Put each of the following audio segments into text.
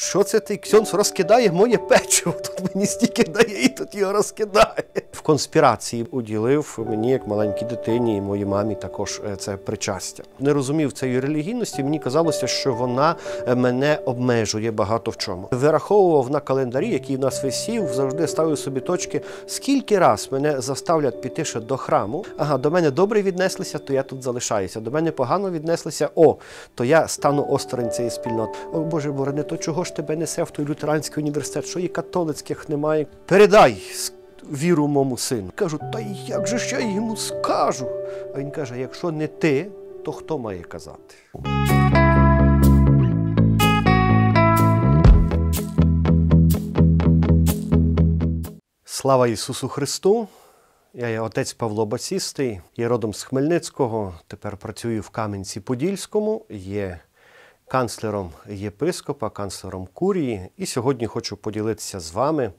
Що це ти ксьонс розкидає моє печиво? Тут мені стільки дає і тут його розкидає конспірації уділив мені, як маленькій дитині, і моїй мамі також е, це причастя. Не розумів цієї релігійності. Мені казалося, що вона е, мене обмежує багато в чому. Вираховував на календарі, який в нас висів, завжди ставив собі точки. Скільки раз мене заставлять піти ще до храму? Ага, до мене добре віднеслися, то я тут залишаюся. До мене погано віднеслися. О, то я стану осторонь цієї спільноти. О Боже борони, то чого ж тебе несе в той лютеранський університет? Що і католицьких немає? Передай віру мому сину. Кажу, та як же ж я йому скажу? А він каже: якщо не ти, то хто має казати? Слава Ісусу Христу! Я є отець Павло Басістий, є родом з Хмельницького, тепер працюю в Кам'янці-Подільському, є канцлером єпископа, канцлером Курії. І сьогодні хочу поділитися з вами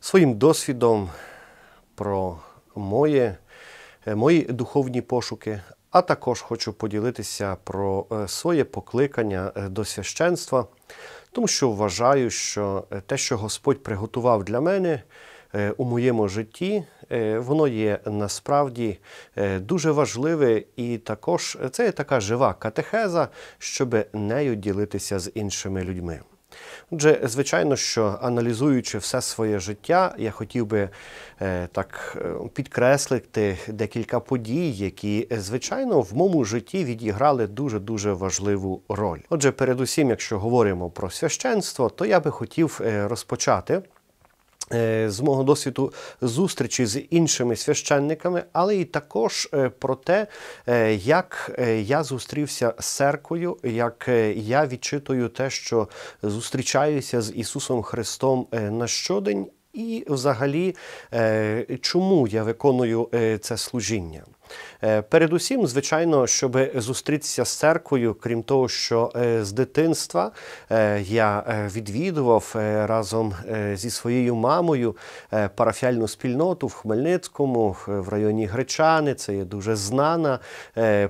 своїм досвідом про моє, е, мої духовні пошуки, а також хочу поділитися про е, своє покликання е, до священства, тому що вважаю, що те, що Господь приготував для мене у моєму житті, воно є насправді дуже важливе, і також це є така жива катехеза, щоб нею ділитися з іншими людьми. Отже, звичайно, що аналізуючи все своє життя, я хотів би е, так е, підкреслити декілька подій, які, е, звичайно, в моєму житті відіграли дуже-дуже важливу роль. Отже, передусім, якщо говоримо про священство, то я би хотів розпочати. Е, з мого досвіду зустрічі з іншими священниками, але і також е, про те, е, як я зустрівся з церквою, як я відчитую те, що зустрічаюся з Ісусом Христом на щодень, і взагалі чому я виконую це служіння. Е, передусім, звичайно, щоб зустрітися з церквою, крім того, що е, з дитинства е, я відвідував разом зі своєю мамою парафіальну спільноту в Хмельницькому, в районі Гречани. Це є дуже знана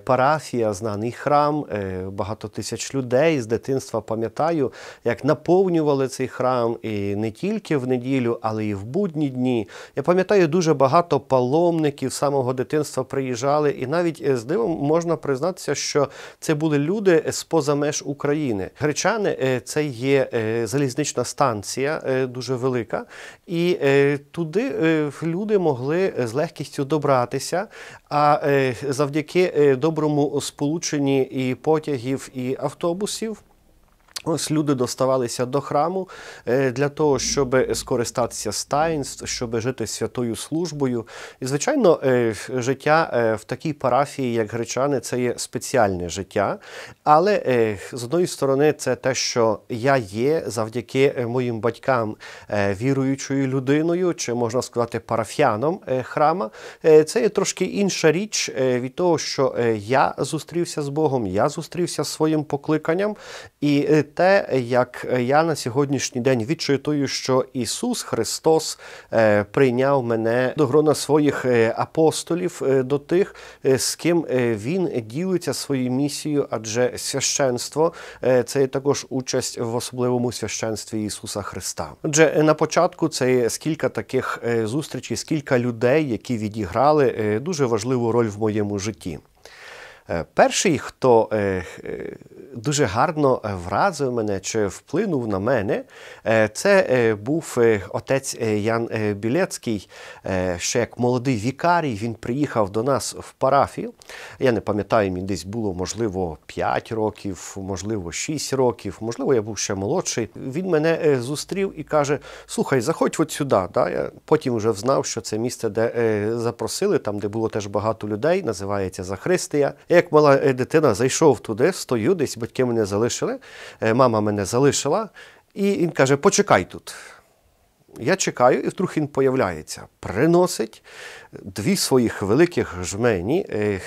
парафія, знаний храм, багато тисяч людей з дитинства пам'ятаю, як наповнювали цей храм і не тільки в неділю, але і в будні дні. Я пам'ятаю дуже багато паломників самого дитинства приїжджали приїжджали, і навіть е, з дивом можна признатися, що це були люди е, з поза меж України. Гречани е, це є залізнична станція, дуже велика, і туди люди могли з легкістю добратися. А завдяки доброму сполученні і потягів, і автобусів. Ось люди доставалися до храму е, для того, щоб скористатися з таїнств, щоб жити святою службою. І, звичайно, е, життя е, в такій парафії, як гречани, це є спеціальне життя. Але з одної сторони, це те, що я є завдяки моїм батькам віруючою людиною, чи можна сказати, парафіаном храма. Це є трошки інша річ від того, що я зустрівся з Богом, я зустрівся з своїм покликанням. і те, як я на сьогоднішній день відчитую, що Ісус Христос е, прийняв мене до грона своїх е, апостолів, е, до тих, з ким Він ділиться своєю місією, адже священство це також участь в особливому священстві Ісуса Христа. Отже, на початку це скільки таких зустрічей, скільки людей, які відіграли дуже важливу роль в моєму житті. Перший, хто дуже гарно е, вразив мене чи вплинув на мене. Е, це е, був отець Ян Білецький, ще як молодий вікарій. Він приїхав до нас в парафію. Я не пам'ятаю, мені десь було, можливо, 5 років, можливо, 6 років, можливо, я був ще молодший. Він мене зустрів і каже: Слухай, заходь от сюди. Да? Я потім вже знав, що це місце, де запросили, там, де було теж багато людей, називається Захристия. Я як мала дитина, зайшов туди, стою десь батьки мене залишили, е, мама мене залишила, і він каже: Почекай тут. Я чекаю, і вдруг він появляється. Приносить дві своїх великих жмені, е,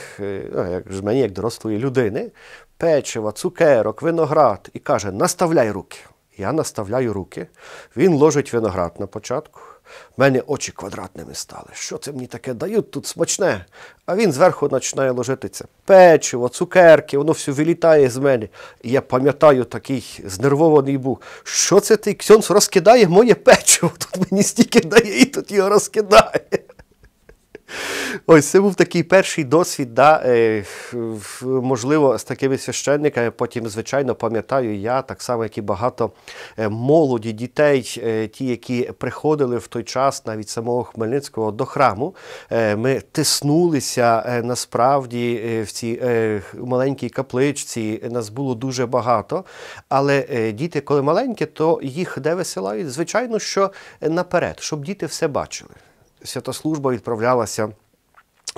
ну, як жмені, як дорослої людини, печива, цукерок, виноград, і каже: Наставляй руки. Я наставляю руки. Він ложить виноград на початку. В мене очі квадратними стали. Що це мені таке дають тут смачне? А він зверху починає ложитися печиво, цукерки, воно все вилітає з мене. І я пам'ятаю, такий знервований був. Що це ти, Ксьонс, розкидає моє печиво? Тут мені стільки дає, і тут його розкидає. Ось це був такий перший досвід, да, е, можливо, з такими священниками. Потім, звичайно, пам'ятаю я, так само, як і багато е, молоді дітей, е, ті, які приходили в той час навіть самого Хмельницького до храму. Ми тиснулися насправді в цій маленькій капличці. Нас було дуже багато. Але діти, коли маленькі, то їх де висилають? Звичайно, що наперед, щоб діти все бачили свята служба відправлялася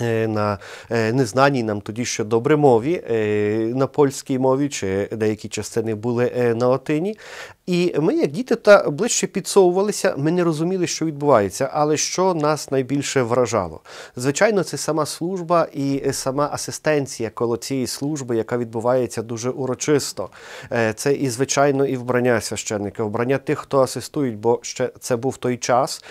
Е, на е, незнаній нам тоді ще добре мові, е, на польській мові, чи деякі частини були на латині. І ми, як діти, та ближче підсовувалися, ми не розуміли, що відбувається, але що нас найбільше вражало. Звичайно, це сама служба і сама асистенція коло цієї служби, яка відбувається дуже урочисто. Це і, звичайно, і вбрання священника, вбрання тих, хто асистують, бо ще це був той час,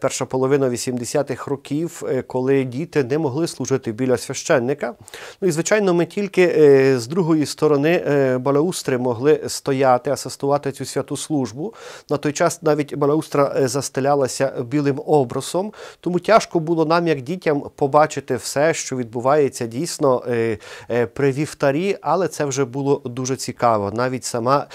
перша половина 80-х років, коли діти де могли служити біля священника. Ну і звичайно, ми тільки е, з другої сторони е, Балаустри могли стояти, асистувати цю святу службу. На той час навіть Балаустра е, застелялася білим образом. тому тяжко було нам, як дітям, побачити все, що відбувається дійсно при вівтарі, але це вже було дуже цікаво. Навіть сама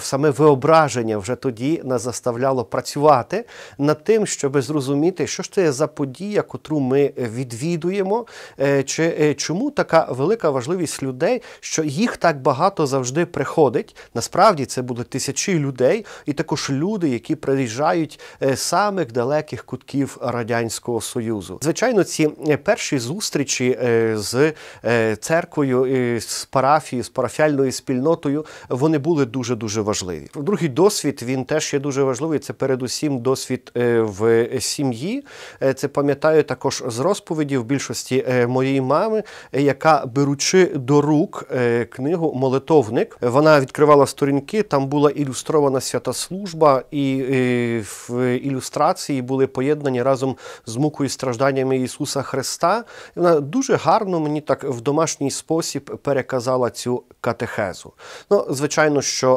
саме виображення вже тоді нас заставляло працювати над тим, щоб зрозуміти, що ж це за подія, котру ми відвідали відвідуємо, е, чи е, чому така велика важливість людей, що їх так багато завжди приходить. Насправді це будуть тисячі людей, і також люди, які приїжджають е, з самих далеких кутків радянського союзу. Звичайно, ці перші зустрічі з церквою, з парафією, з парафіальною спільнотою вони були дуже дуже важливі. Другий досвід він теж є дуже важливий. Це передусім досвід в сім'ї. Це пам'ятаю також з розповіді в більшості е, моєї мами, е, яка, беручи до рук е, книгу Молитовник, вона відкривала сторінки. Там була ілюстрована свята служба, і в ілюстрації були поєднані разом з мукою і стражданнями Ісуса Христа. вона дуже гарно мені так в домашній спосіб переказала цю катехезу. Ну, звичайно, що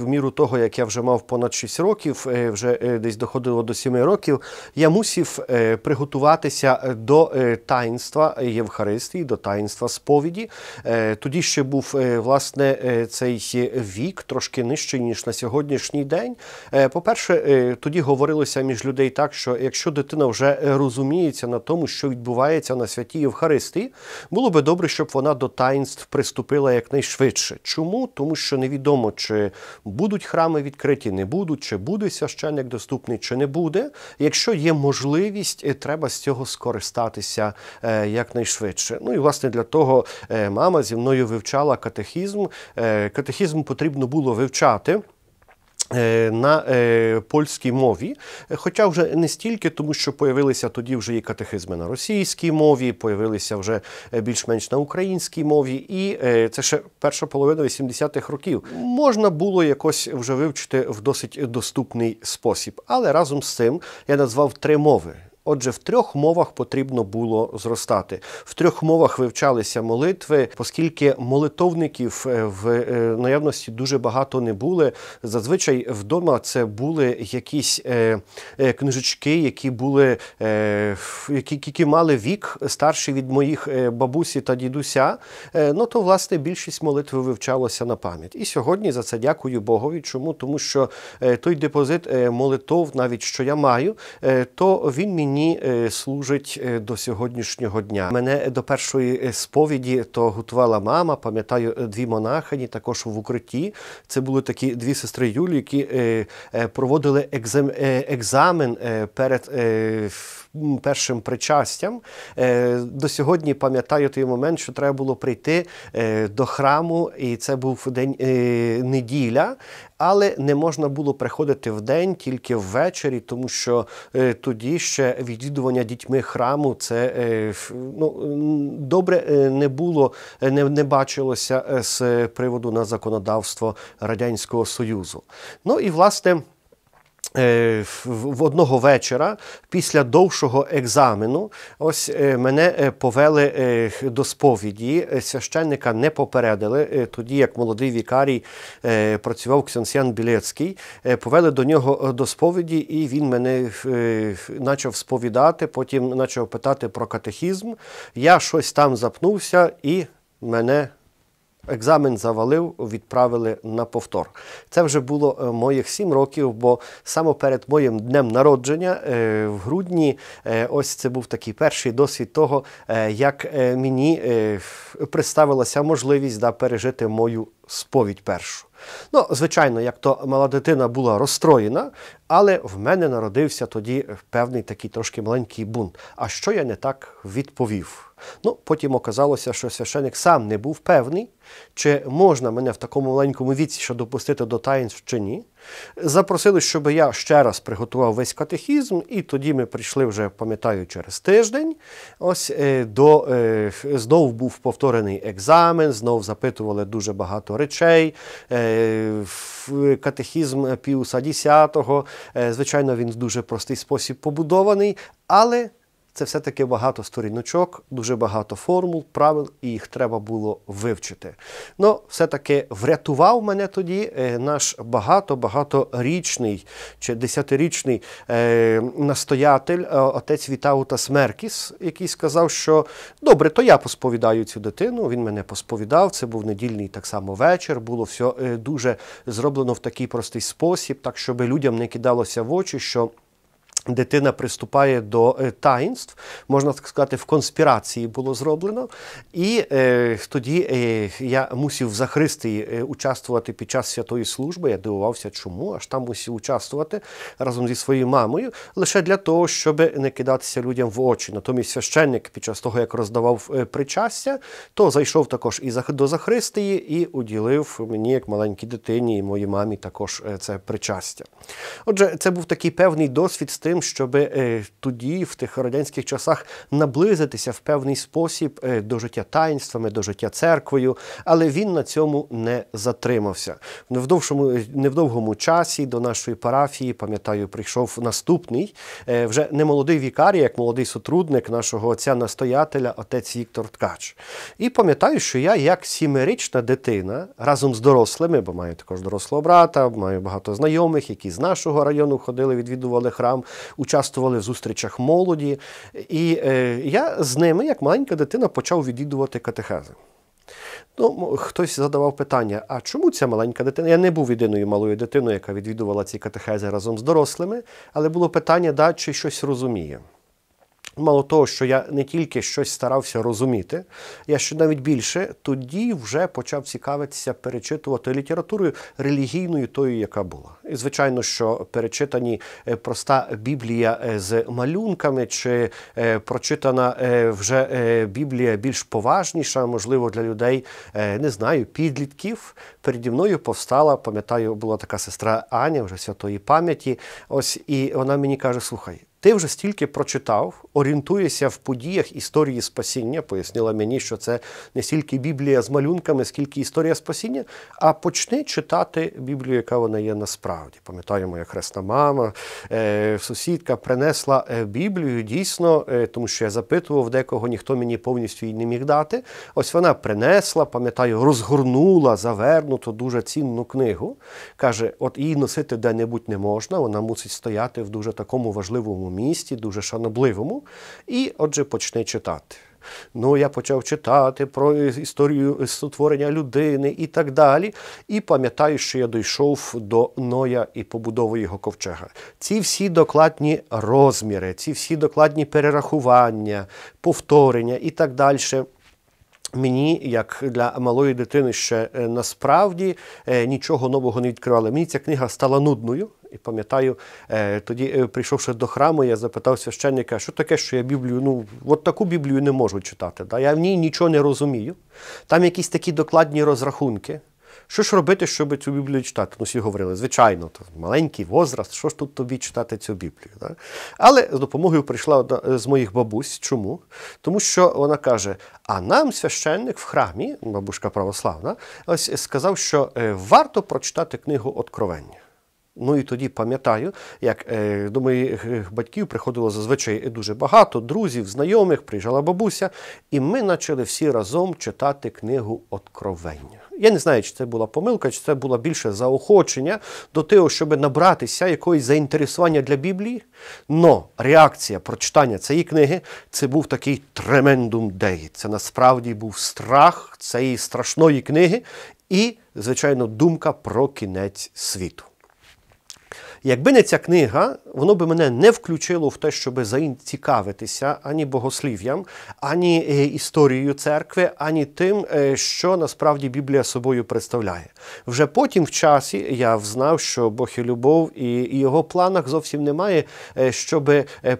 в міру того, як я вже мав понад 6 років, вже десь доходило до 7 років, я мусів приготуватися до таїнства Євхаристії, до таїнства сповіді. Е, тоді ще був е, власне е, цей вік, трошки нижчий, ніж на сьогоднішній день. По-перше, тоді говорилося між людей так, що якщо дитина вже розуміється на тому, що відбувається на святій Євхаристії, було би добре, щоб вона до таїнств приступила якнайшвидше. Чому? Тому що невідомо, чи будуть храми відкриті, не будуть, чи буде священник доступний, чи не буде. Якщо є можливість, треба з цього скористатися відбуватися е, якнайшвидше. Ну і власне для того е, мама зі мною вивчала катехізм. Е, катехізм потрібно було вивчати. На е, польській мові, хоча вже не стільки, тому що появилися тоді вже і катехизми на російській мові, появилися вже більш-менш на українській мові, і е, це ще перша половина 80-х років. Можна було якось вже вивчити в досить доступний спосіб, але разом з цим я назвав три мови. Отже, в трьох мовах потрібно було зростати. В трьох мовах вивчалися молитви, оскільки молитовників е, в е, наявності дуже багато не були. Зазвичай вдома це були якісь е, книжечки, які були які, які мали вік старший від моїх бабусі та дідуся. Ну то власне більшість молитв вивчалося на пам'ять. І сьогодні за це дякую Богові. Чому тому, що той депозит молитов, навіть що я маю, то він мені мені е, служить е, до сьогоднішнього дня. Мене е, до першої сповіді то готувала мама. Пам'ятаю, дві монахині також в укритті. Це були такі дві сестри Юлі, які проводили екзамен перед першим причастям. Е, до сьогодні пам'ятаю той момент, що треба було прийти е, до храму, і це був день е, неділя, але не можна було приходити в день, тільки ввечері, тому що тоді ще відвідування дітьми храму це ну, добре не було, не, не бачилося з приводу на законодавство Радянського Союзу. Ну і власне. Е, в одного вечора після довшого екзамену ось е, мене е, повели до сповіді. Священника не попередили. Тоді як молодий вікарій працював Ксенсіан Білецький, повели до нього до сповіді, і він мене почав сповідати. Потім почав питати про катехізм. Я щось там запнувся і мене. Екзамен завалив, відправили на повтор. Це вже було е, моїх сім років, бо саме перед моїм днем народження е, в грудні, е, ось це був такий перший досвід того, як мені представилася можливість да, пережити мою сповідь першу. Ну, звичайно, як то мала дитина була розстроєна, але в мене народився тоді певний такий трошки маленький бунт. А що я не так відповів? Ну, Потім оказалося, що священик сам не був певний, чи можна мене в такому маленькому віці ще допустити до таїнств чи ні. Запросили, щоб я ще раз приготував весь катехізм, і тоді ми прийшли вже, пам'ятаю, через тиждень. Ось е, до е, знов був повторений екзамен, знов запитували дуже багато речей. Е, катехізм Піуса X, звичайно, він в дуже простий спосіб побудований, але. Це все-таки багато сторіночок, дуже багато формул, правил, і їх треба було вивчити. Ну, все-таки врятував мене тоді е, наш багато-багаторічний чи десятирічний е, настоятель, е, отець Вітаутас Меркіс, який сказав, що добре, то я посповідаю цю дитину. Він мене посповідав. Це був недільний так само вечір. Було все дуже зроблено в такий простий спосіб, так щоб людям не кидалося в очі, що. Дитина приступає до е, таїнств, можна так сказати, в конспірації було зроблено. І е, тоді е, я мусів в Захристії е, участвувати під час святої служби. Я дивувався, чому аж там мусів участвувати разом зі своєю мамою, лише для того, щоб не кидатися людям в очі. Натомість священник під час того, як роздавав е, причастя, то зайшов також і до Захристії і уділив мені, як маленькій дитині, і моїй мамі також це причастя. Отже, це був такий певний досвід з тим тим, щоб е, тоді, в тих радянських часах, наблизитися в певний спосіб е, до життя таїнствами, до життя церквою, але він на цьому не затримався. В довшому, е, невдовгому часі до нашої парафії, пам'ятаю, прийшов наступний вже не молодий вікарій, як молодий сотрудник нашого отця-настоятеля, отець Віктор Ткач. І пам'ятаю, що я, як сімирічна дитина, разом з дорослими, бо маю також дорослого брата, маю багато знайомих, які з нашого району ходили, відвідували храм участвували в зустрічах молоді. І е, я з ними, як маленька дитина, почав відвідувати катехези. Ну, Хтось задавав питання, а чому ця маленька дитина? Я не був єдиною малою дитиною, яка відвідувала ці катехези разом з дорослими, але було питання, да, чи щось розуміє мало того, що я не тільки щось старався розуміти, я ще навіть більше тоді вже почав цікавитися, перечитувати літературою релігійною, тою, яка була. І звичайно, що перечитані е, проста біблія е, з малюнками, чи е, прочитана вже біблія більш поважніша, можливо, для людей не знаю, підлітків. Переді мною повстала, пам'ятаю, була така сестра Аня вже святої пам'яті. Ось і вона мені каже: слухай. Ти вже стільки прочитав, орієнтуєшся в подіях історії спасіння. Пояснила мені, що це не стільки Біблія з малюнками, скільки історія спасіння. А почни читати Біблію, яка вона є насправді. Пам'ятаю, моя хресна мама, е, сусідка принесла е, Біблію дійсно, е, тому що я запитував декого, ніхто мені повністю її не міг дати. Ось вона принесла, пам'ятаю, розгорнула завернуту дуже цінну книгу. Каже: от її носити де-небудь не можна, вона мусить стояти в дуже такому важливому місті, дуже шанобливому. І отже, почне читати. Ну, я почав читати про історію сотворення людини і так далі. І пам'ятаю, що я дійшов до Ноя і побудови його ковчега. Ці всі докладні розміри, ці всі докладні перерахування, повторення і так далі. Мені, як для малої дитини, ще е, насправді е, нічого нового не відкривали. Мені ця книга стала нудною. І пам'ятаю, е, тоді е, прийшовши до храму, я запитав священника, що таке, що я Біблію, ну от таку Біблію не можу читати. Да? Я в ній нічого не розумію. Там якісь такі докладні розрахунки. Що ж робити, щоб цю Біблію читати? Ну, всі говорили, звичайно, то маленький возраст, що ж тут тобі читати цю Біблію? Да? Але з допомогою прийшла одна е, з моїх бабусь. Чому? Тому що вона каже: а нам священник в храмі, бабушка православна, ось сказав, що варто прочитати книгу Откровення. Ну і тоді пам'ятаю, як е, до моїх е, батьків приходило зазвичай дуже багато друзів, знайомих, приїжджала бабуся, і ми почали всі разом читати книгу Откровення. Я не знаю, чи це була помилка, чи це було більше заохочення до того, щоб набратися якогось заінтересування для Біблії. Но реакція прочитання цієї книги це був такий тремендум дей. Це насправді був страх цієї страшної книги і, звичайно, думка про кінець світу. Якби не ця книга, воно би мене не включило в те, щоб зацікавитися ані богослів'ям, ані е, історією церкви, ані тим, е, що насправді Біблія собою представляє. Вже потім в часі я взнав, що Бог і любов і його планах зовсім немає, е, щоб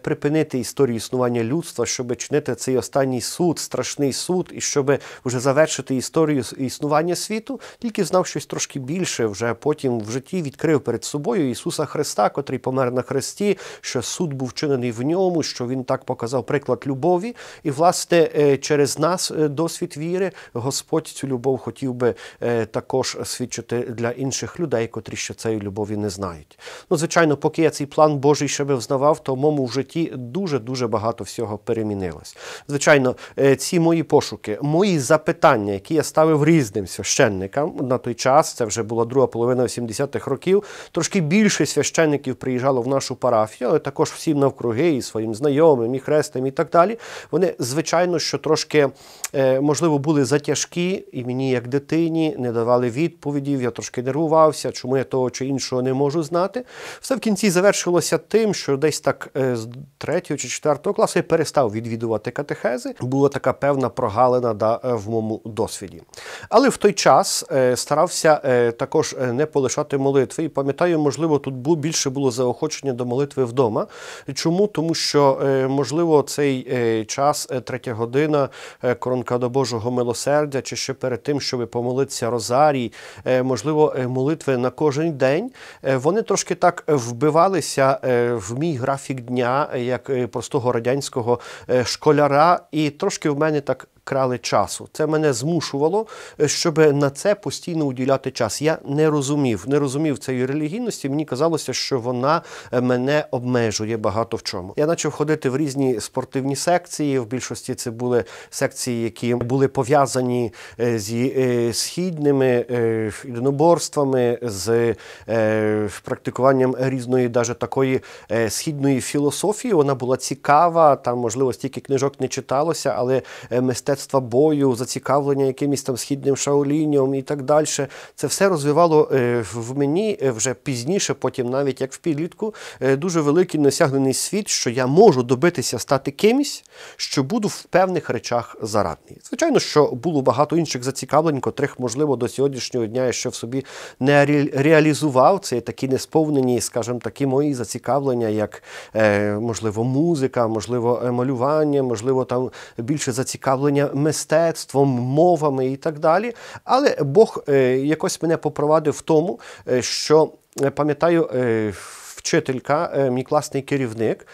припинити історію існування людства, щоб чинити цей останній суд, страшний суд, і щоб вже завершити історію існування світу, тільки знав щось трошки більше. Вже потім в житті відкрив перед собою Ісуса. Христа, котрий помер на хресті, що суд був чинений в ньому, що він так показав приклад любові. І, власне, е, через нас е, досвід віри Господь цю любов хотів би е, також свідчити для інших людей, котрі ще цієї любові не знають. Ну, звичайно, поки я цей план Божий ще би взнавав, то в моєму житті дуже дуже багато всього перемінилось. Звичайно, ці мої пошуки, мої запитання, які я ставив різним священникам на той час, це вже була друга половина 80 х років, трошки більше священників, священників приїжджало в нашу парафію, але також всім навкруги, і своїм знайомим, і хрестим, і так далі. Вони, звичайно, що трошки, е, можливо, були затяжкі, і мені, як дитині, не давали відповідів. Я трошки нервувався, чому я того чи іншого не можу знати. Все в кінці завершилося тим, що десь так е, з 3 чи 4 класу я перестав відвідувати катехези. Була така певна прогалина да, е, в моєму досвіді. Але в той час старався також не полишати молитви. І пам'ятаю, можливо, тут був більше було заохочення до молитви вдома. Чому? Тому що, е, можливо, цей е, час, е, третя година, коронка до Божого милосердя, чи ще перед тим, щоб помолитися розарій, можливо, молитви на кожен день, вони трошки так вбивалися в мій графік дня, як простого радянського школяра, і трошки в мене так крали часу. Це мене змушувало, е, щоб на це постійно уділяти час. Я не розумів, не розумів цієї релігійності. Мені казалося, що вона е, мене обмежує багато в чому. Я почав ходити в різні спортивні секції. В більшості це були секції, які були пов'язані е, зі східними єдиноборствами, з практикуванням різної, навіть такої східної філософії. Вона була цікава. Там можливо стільки книжок не читалося, але мистецтво мистецтва бою, зацікавлення якимось там східним шаолінням і так далі. Це все розвивало е, в мені е, вже пізніше, потім, навіть як в підлітку, е, дуже великий насягнений світ, що я можу добитися стати кимось, що буду в певних речах зарадний. Звичайно, що було багато інших зацікавлень, котрих, можливо, до сьогоднішнього дня я ще в собі не реалізував. Це такі несповнені, скажімо, такі мої зацікавлення, як можливо, музика, можливо, малювання, можливо, там більше зацікавлення захоплення мистецтвом, мовами і так далі. Але Бог е, якось мене попровадив в тому, е, що е, пам'ятаю. Вчителька, мій класний керівник.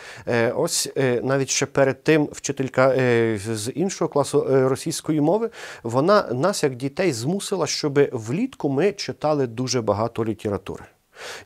Ось навіть ще перед тим вчителька з іншого класу російської мови, вона нас, як дітей, змусила, щоб влітку ми читали дуже багато літератури.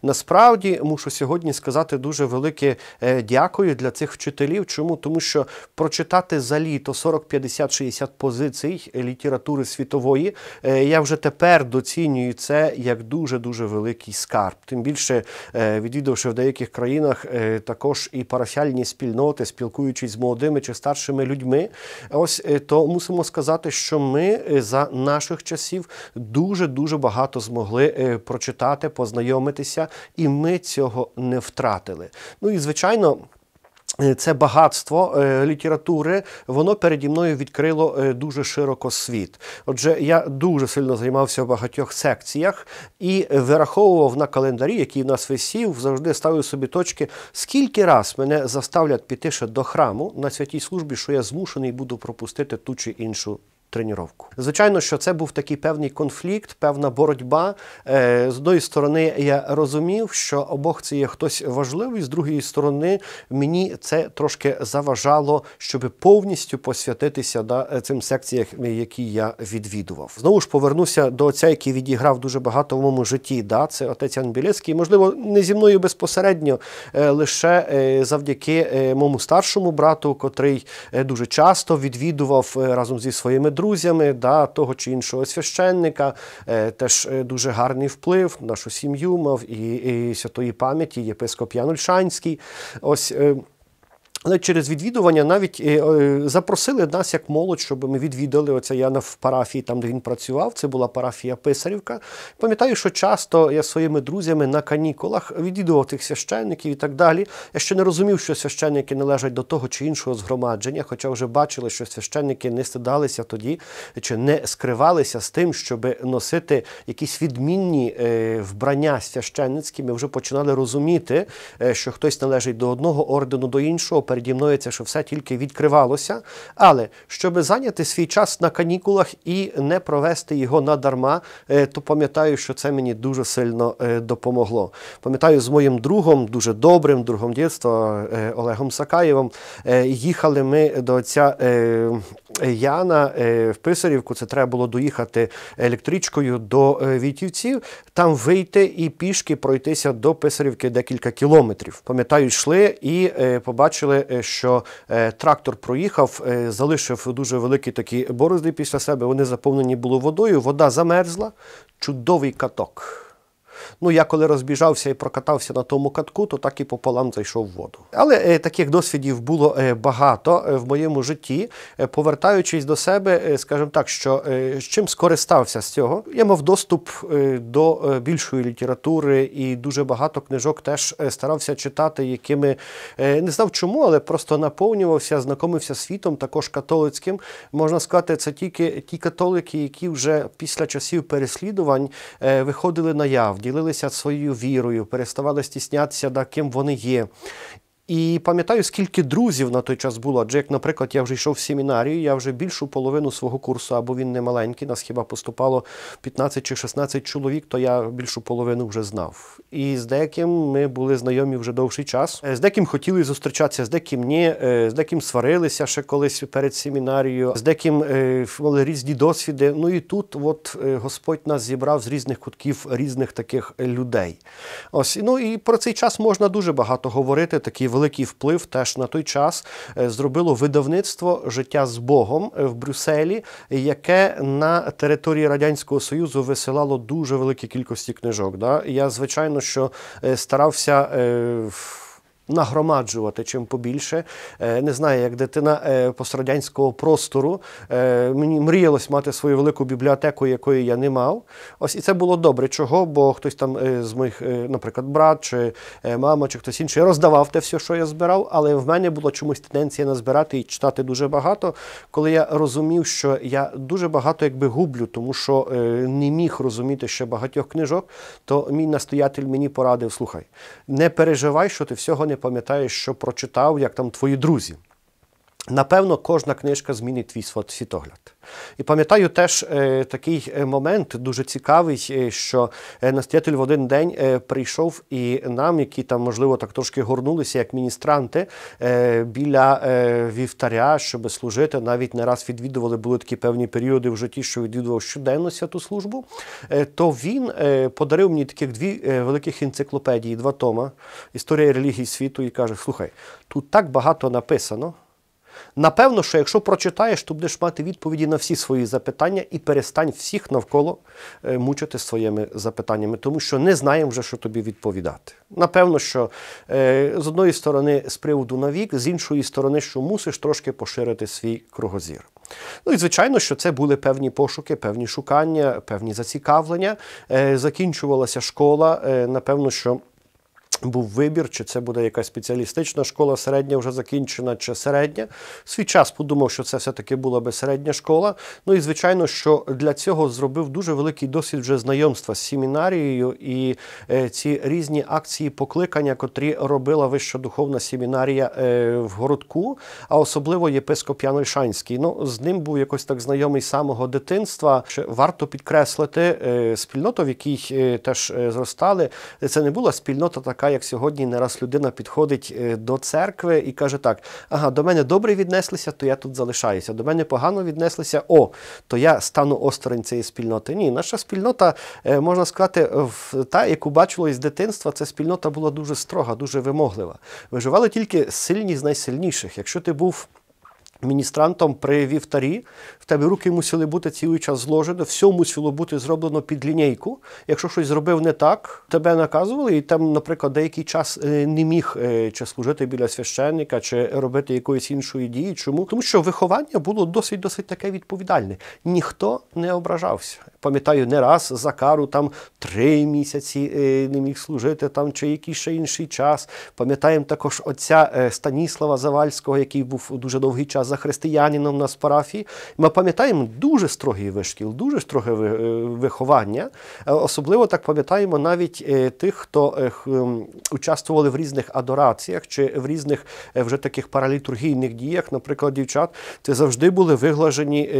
Насправді мушу сьогодні сказати дуже велике е, дякую для цих вчителів. Чому? Тому що прочитати за літо 40, 50, 60 позицій літератури світової, е, я вже тепер доцінюю це як дуже-дуже великий скарб. Тим більше, е, відвідавши в деяких країнах також і парафіальні спільноти, спілкуючись з молодими чи старшими людьми, ось то мусимо сказати, що ми за наших часів дуже дуже багато змогли прочитати, познайомити розвиватися, і ми цього не втратили. Ну і звичайно. Е, це багатство е, літератури, воно переді мною відкрило е, дуже широко світ. Отже, я дуже сильно займався в багатьох секціях і вираховував на календарі, який в нас висів, завжди ставив собі точки, скільки раз мене заставлять піти ще до храму на святій службі, що я змушений буду пропустити ту чи іншу тренувку. Звичайно, що це був такий певний конфлікт, певна боротьба. Е, з однієї сторони, я розумів, що обох це є хтось важливий, з другої сторони, мені це трошки заважало, щоб повністю посвятитися да, е, цим секціям, які я відвідував. Знову ж повернуся до отця, який відіграв дуже багато в моєму житті. Да, Це отець Анбілецький, Можливо, не зі мною безпосередньо, е, лише завдяки моєму старшому брату, котрий дуже часто відвідував разом зі своїми друзями да, того чи іншого священника, е, теж е, дуже гарний вплив нашу сім'ю мав і, і святої пам'яті єпископ Янульшанський. Ольшанський. Ось е, але через відвідування навіть е, е, запросили нас як молодь, щоб ми відвідали оця Яна в парафії, там де він працював. Це була парафія Писарівка. Пам'ятаю, що часто я своїми друзями на канікулах відвідував тих священників і так далі. Я ще не розумів, що священники належать до того чи іншого згромадження, хоча вже бачили, що священники не стидалися тоді чи не скривалися з тим, щоб носити якісь відмінні е, вбрання священницькі. Ми вже починали розуміти, що хтось належить до одного ордену, до іншого переді мною це що все тільки відкривалося. Але щоб зайняти свій час на канікулах і не провести його надарма, е, то пам'ятаю, що це мені дуже сильно е, допомогло. Пам'ятаю, з моїм другом, дуже добрим, другом дійства е, Олегом Сакаєвим, їхали ми до отця Яна в Писарівку. Це треба було доїхати електричкою до Вітівців, там вийти і пішки пройтися до Писарівки декілька кілометрів. Пам'ятаю, йшли і побачили Е, що е, трактор проїхав, е, залишив дуже великі такі борозди після себе. Вони заповнені були водою, вода замерзла, чудовий каток. Ну, я коли розбіжався і прокатався на тому катку, то так і пополам зайшов в воду. Але е, таких досвідів було е, багато е, в моєму житті, е, повертаючись до себе, е, скажімо так, що е, чим скористався з цього, я мав доступ е, до е, більшої літератури, і дуже багато книжок теж е, старався читати, якими е, не знав чому, але просто наповнювався, знайомився світом, також католицьким. Можна сказати, це тільки ті католики, які вже після часів переслідувань е, виходили наяв, ділили ділилися своєю вірою, переставали стіснятися, да, ким вони є. І пам'ятаю, скільки друзів на той час було. Адже, як, наприклад, я вже йшов в семінарію, я вже більшу половину свого курсу, або він не маленький, нас хіба поступало 15 чи 16 чоловік, то я більшу половину вже знав. І з деяким ми були знайомі вже довший час. Е, з деким хотіли зустрічатися, з деким ні, е, з деким сварилися ще колись перед семінарією, з деким е, мали різні досвіди. Ну і тут, от Господь нас зібрав з різних кутків різних таких людей. Ось ну і про цей час можна дуже багато говорити. Такі великі великий вплив теж на той час е, зробило видавництво життя з Богом е, в Брюсселі, яке на території Радянського Союзу висилало дуже великі кількості книжок. Да? Я звичайно що е, старався нагромаджувати чим побільше. Е, не знаю, як дитина е, пострадянського простору. Е, мені мріялось мати свою велику бібліотеку, якої я не мав. Ось і це було добре. Чого? Бо хтось там з моїх, наприклад, брат чи мама, чи хтось інший роздавав те все, що я збирав, але в мене була чомусь тенденція назбирати і читати дуже багато, коли я розумів, що я дуже багато якби гублю, тому що не міг розуміти ще багатьох книжок, то мій настоятель мені порадив: слухай, не переживай, що ти всього не пам'ятаєш, що прочитав, як там твої друзі Напевно, кожна книжка змінить твій світогляд. І пам'ятаю теж е, такий е, момент дуже цікавий, е, що е, настоятель в один день е, прийшов, і нам, які там, можливо, так трошки горнулися, як міністранти, е, біля вівтаря, щоб служити, навіть не раз відвідували, були такі певні періоди в житті, що відвідував щоденно святу службу. То він подарив мені таких дві великих енциклопедії, два тома Історія релігії світу, і каже: Слухай, тут так багато написано. Напевно, що якщо прочитаєш, то будеш мати відповіді на всі свої запитання і перестань всіх навколо е, мучити своїми запитаннями, тому що не знаємо вже, що тобі відповідати. Напевно, що е, з одної сторони, з приводу на вік, з іншої сторони, що мусиш трошки поширити свій кругозір. Ну і звичайно, що це були певні пошуки, певні шукання, певні зацікавлення. Е, закінчувалася школа. Напевно, що був вибір, чи це буде якась спеціалістична школа, середня вже закінчена, чи середня. Свій час подумав, що це все-таки була би середня школа. Ну і звичайно, що для цього зробив дуже великий досвід вже знайомства з семінарією і е, ці різні акції покликання, котрі робила вища духовна семінарія е, в городку, а особливо єпископ Ян Ольшанський. Ну з ним був якось так знайомий з самого дитинства. Варто підкреслити е, спільноту, в якій теж зростали. Це не була спільнота така як сьогодні не раз людина підходить е, до церкви і каже так: ага, до мене добре віднеслися, то я тут залишаюся. До мене погано віднеслися, о, то я стану осторонь цієї спільноти. Ні, наша спільнота, е, можна сказати, та, яку бачило із дитинства, ця спільнота була дуже строга, дуже вимоглива. Виживали тільки сильні з найсильніших. Якщо ти був міністрантом при вівтарі. В тебе руки мусили бути цілий час зложені, все мусило бути зроблено під лінійку. Якщо щось зробив не так, тебе наказували, і там, наприклад, деякий час е, не міг е, чи служити біля священника, чи робити якоїсь іншої дії. Чому? Тому що виховання було досить досить таке відповідальне. Ніхто не ображався. Пам'ятаю, не раз за кару там три місяці е, не міг служити там, чи якийсь ще інший час. Пам'ятаємо також отця Станіслава Завальського, який був дуже довгий час за християнином на парафії. Ми пам'ятаємо дуже строгий вишкіл, дуже строге е, виховання. Е, особливо так пам'ятаємо навіть е, тих, хто участвували в різних адораціях чи в різних вже таких паралітургійних діях, наприклад, дівчат, це завжди були виглажені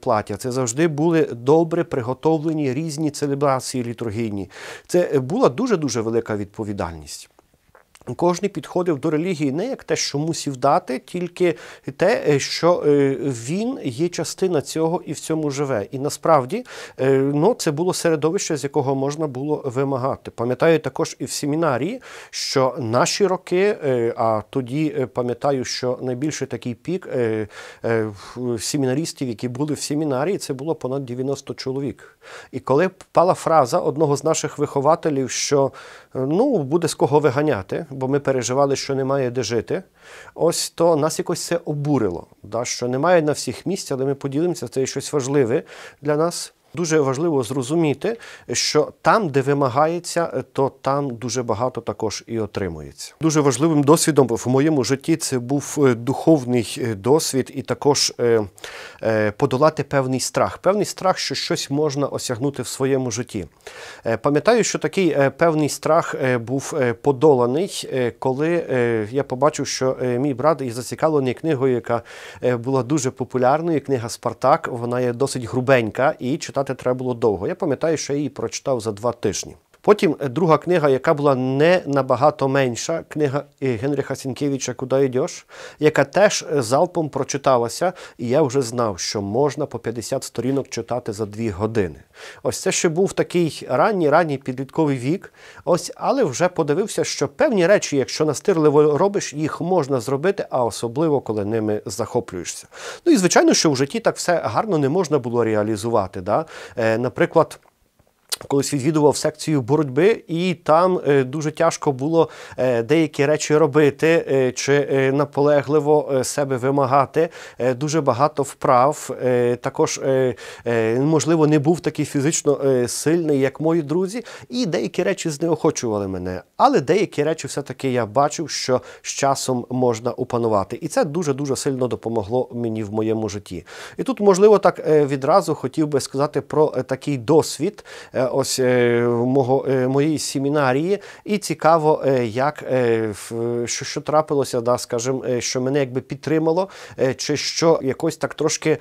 плаття, це завжди були добре приготовлені різні целебрації літургійні. Це була дуже дуже велика відповідальність. Кожний підходив до релігії не як те, що мусів дати, тільки те, е, що е, він є частина цього і в цьому живе. І насправді е, ну, це було середовище, з якого можна було вимагати. Пам'ятаю також і в семінарії, що наші роки, а тоді пам'ятаю, що найбільший такий пік семінарістів, які були в семінарії, це було понад 90 чоловік. І коли пала фраза одного з наших вихователів, що ну, буде з кого виганяти, бо ми переживали, що немає де жити. Ось то нас якось це обурило, да, що немає на всіх місць, але ми поділимося, це щось важливе для нас. Дуже важливо зрозуміти, що там, де вимагається, то там дуже багато також і отримується. Дуже важливим досвідом в моєму житті це був е, духовний е, досвід, і також е, подолати певний страх, певний страх, що щось можна осягнути в своєму житті. Пам'ятаю, що такий певний страх був подоланий, коли я побачив, що мій брат і зацікавлений книгою, яка була дуже популярною. Книга Спартак, вона є досить грубенька і читав читати треба було довго. Я пам'ятаю, що я її прочитав за два тижні. Потім е, друга книга, яка була не набагато менша, книга е, Генріха Сінкевича Куди йдеш, яка теж е, залпом прочиталася, і я вже знав, що можна по 50 сторінок читати за 2 години. Ось це ще був такий ранній, ранній підлітковий вік. Ось, але вже подивився, що певні речі, якщо настирливо робиш, їх можна зробити, а особливо коли ними захоплюєшся. Ну і звичайно, що в житті так все гарно не можна було реалізувати. Да? Наприклад. Колись відвідував секцію боротьби, і там е, дуже тяжко було е, деякі речі робити е, чи наполегливо себе вимагати. Дуже багато вправ. Також, можливо, не був такий фізично сильний, як мої друзі, і деякі речі знеохочували мене. Але деякі речі все-таки я бачив, що з часом можна опанувати. І це дуже-дуже сильно допомогло мені в моєму житті. І тут, можливо, так відразу хотів би сказати про такий досвід. Е, ось е, мого е, моїй семінарії, і цікаво, як що що трапилося, да, скажімо, що мене якби підтримало, чи що якось так трошки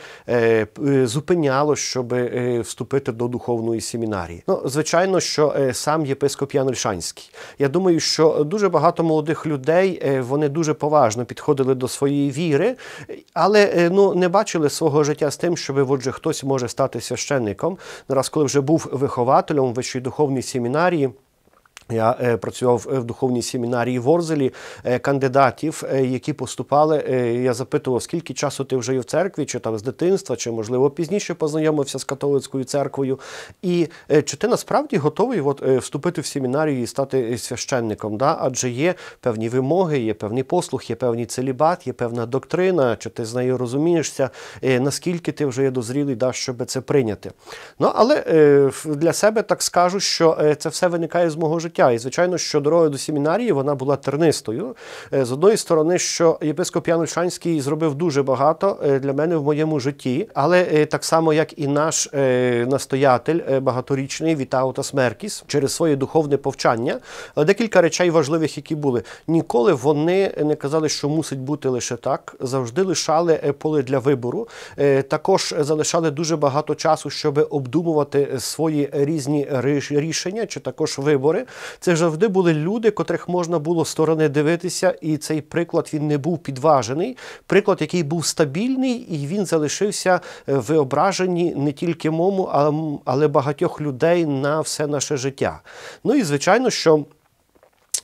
зупиняло, щоб вступити до духовної семінарії. Ну, звичайно, що сам єпископ Ян Ольшанський. Я думаю, що дуже багато молодих людей вони дуже поважно підходили до своєї віри, але ну не бачили свого життя з тим, щоб отже хтось може стати священником. Ну, раз, коли вже був вихований вихователем Вищої духовної семінарії. Я е, працював е, в духовній семінарії в Орзелі е, кандидатів, які поступали. я запитував, скільки часу ти вже є в церкві, чи там з дитинства, чи можливо пізніше познайомився з католицькою церквою, і чи ти насправді готовий от, вступити в семінарію і стати священником? Да? Адже є певні вимоги, є певний послух, є певний целібат, є певна доктрина, чи ти з нею розумієшся, наскільки ти вже є дозрілий, да, щоб це прийняти. Ну але для себе так скажу, що це все виникає з мого життя життя. І звичайно, що дорога до семінарії вона була тернистою. Е, з одної сторони, що єпископ Ян Ольшанський зробив дуже багато е, для мене в моєму житті, але е, так само, як і наш настоятель багаторічний Вітаутас Смеркіс через своє духовне повчання. Декілька речей важливих, які були. Ніколи вони не казали, що мусить бути лише так. Завжди лишали поле для вибору. Також залишали дуже багато часу, щоб обдумувати свої різні рішення чи також вибори. Це завжди були люди, котрих можна було сторони дивитися, і цей приклад він не був підважений. Приклад, який був стабільний, і він залишився е, в не тільки мому, але багатьох людей на все наше життя. Ну і звичайно, що.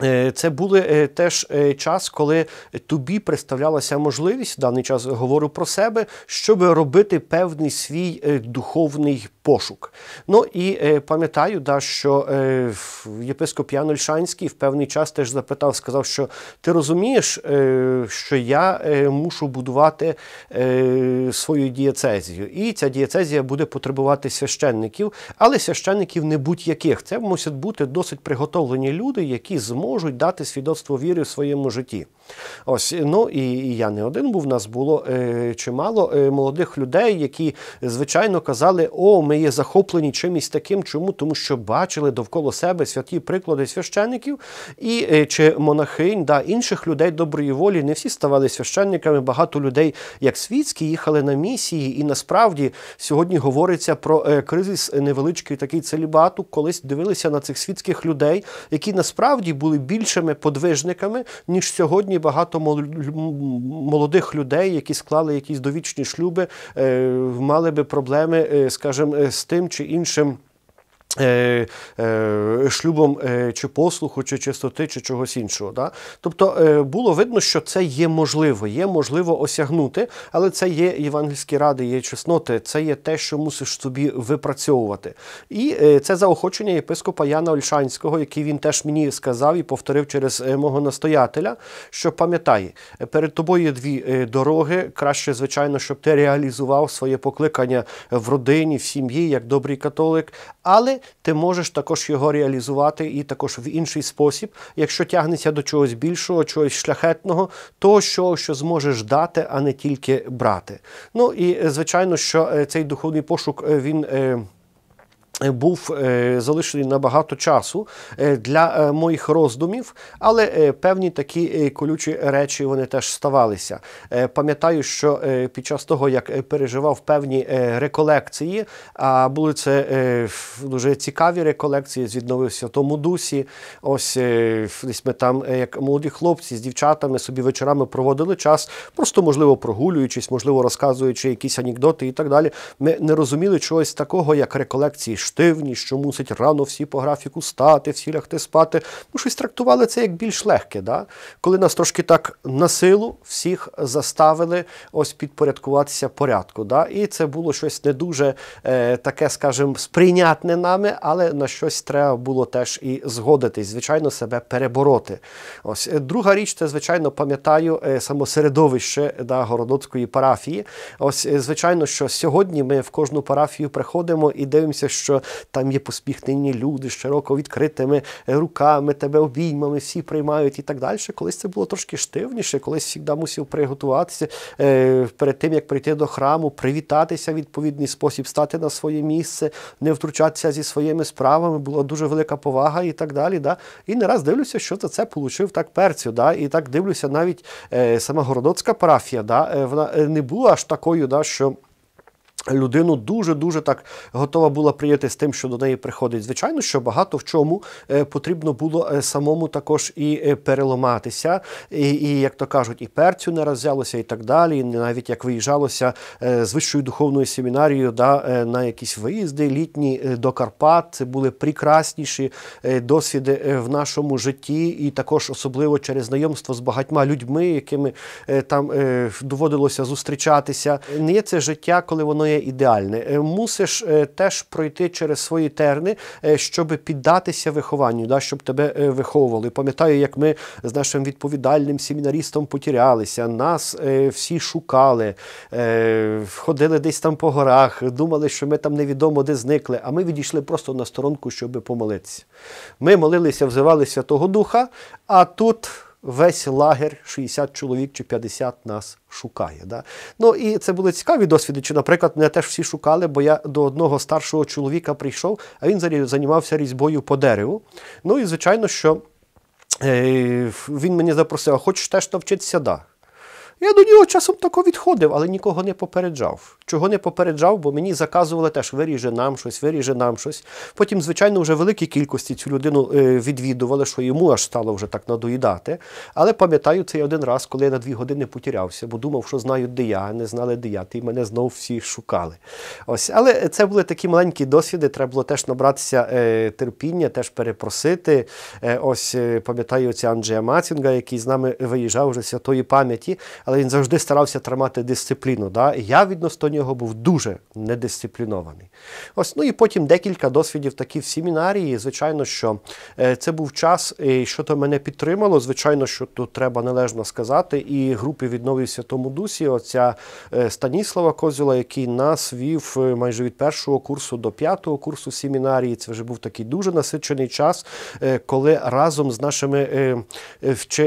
Е, це були е, теж час, коли тобі представлялася можливість в даний час говорю про себе, щоб робити певний свій духовний пошук. Ну і е, пам'ятаю, да, що е, єпископ Ян Ольшанський в певний час теж запитав, сказав, що ти розумієш, е, що я е, мушу будувати е, свою дієцезію. І ця дієцезія буде потребувати священників, але священників не будь-яких. Це мусять бути досить приготовлені люди, які зможуть дати свідоцтво віри в своєму житті. Ось ну і, і я не один був. У нас було е, чимало е, молодих людей, які звичайно казали, о, ми є захоплені чимось таким. Чому? Тому що бачили довкола себе святі приклади священників і е, чи монахинь, да, інших людей доброї волі. Не всі ставали священниками. Багато людей, як світські, їхали на місії. І насправді сьогодні говориться про е, кризис невеличкий такий целібату. Колись дивилися на цих світських людей, які насправді були більшими подвижниками, ніж сьогодні багато молодих людей, які склали якісь довічні шлюби, е, мали би проблеми, скажімо, з тим чи іншим Е, е, шлюбом е, чи послуху, чи чистоти, чи чогось іншого. Да? Тобто було видно, що це є можливо, є можливо осягнути, але це є євангельські ради, є чесноти, це є те, що мусиш собі випрацьовувати. І це заохочення єпископа Яна Ольшанського, який він теж мені сказав і повторив через мого настоятеля, що пам'ятай, перед тобою є дві дороги. Краще, звичайно, щоб ти реалізував своє покликання в родині, в сім'ї, як добрий католик. але ти можеш також його реалізувати і також в інший спосіб, якщо тягнеться до чогось більшого, чогось шляхетного, того, що, що зможеш дати, а не тільки брати. Ну і е, звичайно, що е, цей духовний пошук е, він. Е, був е, залишений набагато часу е, для моїх роздумів, але певні такі колючі речі вони теж ставалися. Пам'ятаю, що під час того, як переживав певні реколекції, а були це дуже цікаві реколекції, звідновився в тому дусі. Ось ми там, як молоді хлопці з дівчатами собі вечорами проводили час, просто можливо прогулюючись, можливо, розказуючи якісь анекдоти і так далі. Ми не розуміли чогось такого, як реколекції штивні, що мусить рано всі по графіку стати, всі лягти спати. Ну, щось трактували це як більш легке, да? коли нас трошки так на силу всіх заставили ось підпорядкуватися порядку. Да? І це було щось не дуже е, таке, скажімо, сприйнятне нами, але на щось треба було теж і згодитись, звичайно, себе перебороти. Ось е, друга річ, це звичайно пам'ятаю е, самосередовище да, Городоцької парафії. Ось, е, звичайно, що сьогодні ми в кожну парафію приходимо і дивимося, що там є посміхнені люди з широко відкритими е, руками, тебе обіймами, всі приймають і так далі. Колись це було трошки штивніше, колись завжди мусив приготуватися е, перед тим, як прийти до храму, привітатися в відповідний спосіб, стати на своє місце, не втручатися зі своїми справами. Була дуже велика повага і так далі. Да? І не раз дивлюся, що за це получив так перцю. Да? І так дивлюся, навіть е, сама Городоцька парафія, да? вона не була аж такою, да, що. Людину дуже-дуже так готова була прийняти з тим, що до неї приходить. Звичайно, що багато в чому е, потрібно було е, самому також і е, переламатися, і, і як то кажуть, і перцю не роззялося, і так далі. І навіть як виїжджалося з вищою духовною семінарією да, на якісь виїзди, літні до Карпат. Це були прекрасніші досвіди в нашому житті, і також особливо через знайомство з багатьма людьми, якими там доводилося зустрічатися. Не є це життя, коли воно є ідеальне. Е, мусиш е, теж пройти через свої терни, е, щоб піддатися вихованню, да, щоб тебе виховували. Пам'ятаю, як ми з нашим відповідальним семінарістом потірялися, нас всі шукали, ходили десь там по горах, думали, що ми там невідомо де зникли. А ми відійшли просто на сторонку, щоб помолитися. Ми молилися, взивали Святого Духа, а тут весь лагер 60 чоловік чи 50 нас шукає. Да? Ну і це були цікаві досвіди. Чи, наприклад, мене теж всі шукали, бо я до одного старшого чоловіка прийшов, а він займався різьбою по дереву. Ну і звичайно, що е, він мені запросив, а хочеш теж навчитися? Да. Я до нього часом тако відходив, але нікого не попереджав чого не попереджав, бо мені заказували теж виріже нам щось, виріже нам щось. Потім, звичайно, вже великій кількості цю людину е, відвідували, що йому аж стало вже так надоїдати. Але пам'ятаю цей один раз, коли я на дві години потірявся, бо думав, що знаю, де я, не знали, де я, і мене знову всі шукали. Ось, але е, це були такі маленькі досвіди. Треба було теж набратися е, терпіння, теж перепросити. ось пам'ятаю ця Анджея Мацінга, який з нами виїжджав вже святої пам'яті, але він завжди старався тримати дисципліну. Да? Я відносно нього був дуже недисциплінований. Ось, ну і потім декілька досвідів такі в семінарії. Звичайно, що е, це був час, е, що то мене підтримало. Звичайно, що тут треба належно сказати. І групи відновився тому дусі. Оця е, Станіслава Козюла, який нас вів майже від першого курсу до п'ятого курсу семінарії. Це вже був такий дуже насичений час, коли разом з нашими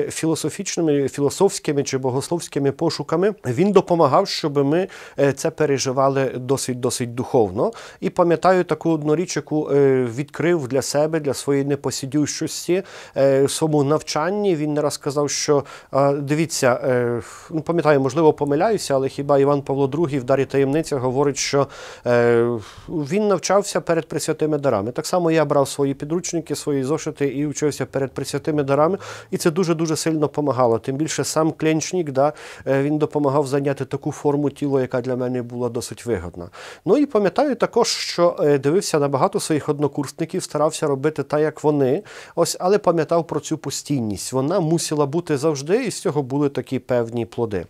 філософічними, філософськими чи богословськими пошуками він допомагав, щоб ми це переживали досить досить духовно. І пам'ятаю таку одну річ, яку е, відкрив для себе, для своєї непосідючості е, в своєму навчанні. Він не раз казав, що е, дивіться, ну пам'ятаю, можливо, помиляюся, але хіба Іван Павло II в дарі таємниця говорить, що він навчався перед присвятими дарами. Так само я брав свої підручники, свої зошити і вчився перед присвятими дарами, і це дуже дуже сильно допомагало. Тим більше сам Кленчнік, да, він допомагав зайняти таку форму тіла, яка для мене була досить вигодна. Ну і пам'ятаю також, що е, дивився на багато своїх однокурсників, старався робити так, як вони. Ось, але пам'ятав про цю постійність. Вона мусила бути завжди, і з цього були такі певні плоди.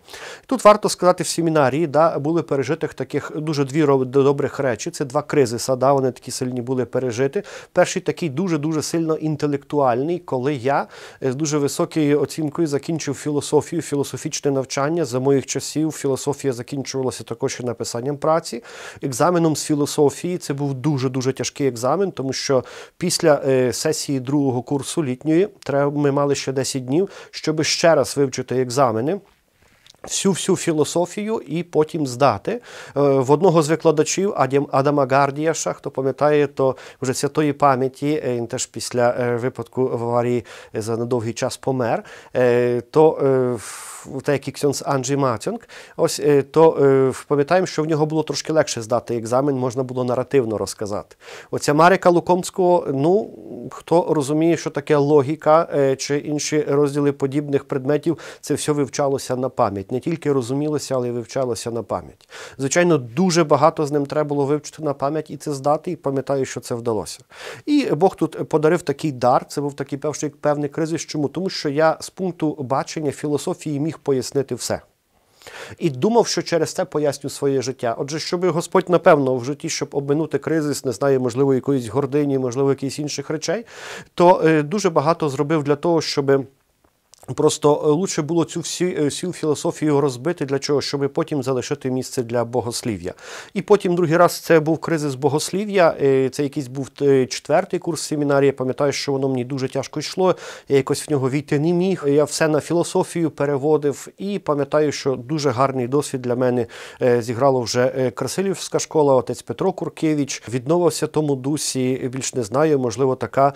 Тут варто сказати, в семінарії да, були пережитих таких дуже дві добрих речі. Це два кризиса, да, вони такі сильні були пережити. Перший такий дуже-дуже сильно інтелектуальний, коли я е, з дуже високою оцінкою закінчив філософію, філософічне навчання. За моїх часів філософія закінчувалася також і написанням праці, екзаменом з філософії. Це був дуже-дуже тяжкий екзамен, тому що після е, сесії другого курсу літньої ми мали ще 10 днів, щоб ще раз вивчити екзамени. Всю всю філософію і потім здати е, в одного з викладачів Адама Гардіяша, хто пам'ятає, то вже святої пам'яті е, він теж після випадку в аварії за недовгий час помер. то так як і ксьонс Анджі Матюнг, ось е, то е, пам'ятаємо, що в нього було трошки легше здати екзамен, можна було наративно розказати. Оця Марика Лукомського, ну хто розуміє, що таке логіка е, чи інші розділи подібних предметів, це все вивчалося на пам'ять. Не тільки розумілося, але й вивчалося на пам'ять. Звичайно, дуже багато з ним треба було вивчити на пам'ять і це здати, і пам'ятаю, що це вдалося. І Бог тут подарив такий дар, це був такий певний кризис. Чому? Тому що я з пункту бачення філософії міг пояснити все. І думав, що через це поясню своє життя. Отже, щоб Господь, напевно, в житті, щоб обминути кризис, не знаю, можливо, якоїсь гордині, можливо, якихось інших речей, то е, дуже багато зробив для того, щоби. Просто е, лучше було цю всю, всю е, філософію розбити для чого, щоб потім залишити місце для богослів'я. І потім другий раз це був кризис богослів'я. Е, це якийсь був четвертий курс семінарії. пам'ятаю, що воно мені дуже тяжко йшло. Я якось в нього війти не міг. Я все на філософію переводив і пам'ятаю, що дуже гарний досвід для мене зіграло вже Красилівська школа, отець Петро Куркевич. Відновився тому дусі. Більш не знаю, можливо, така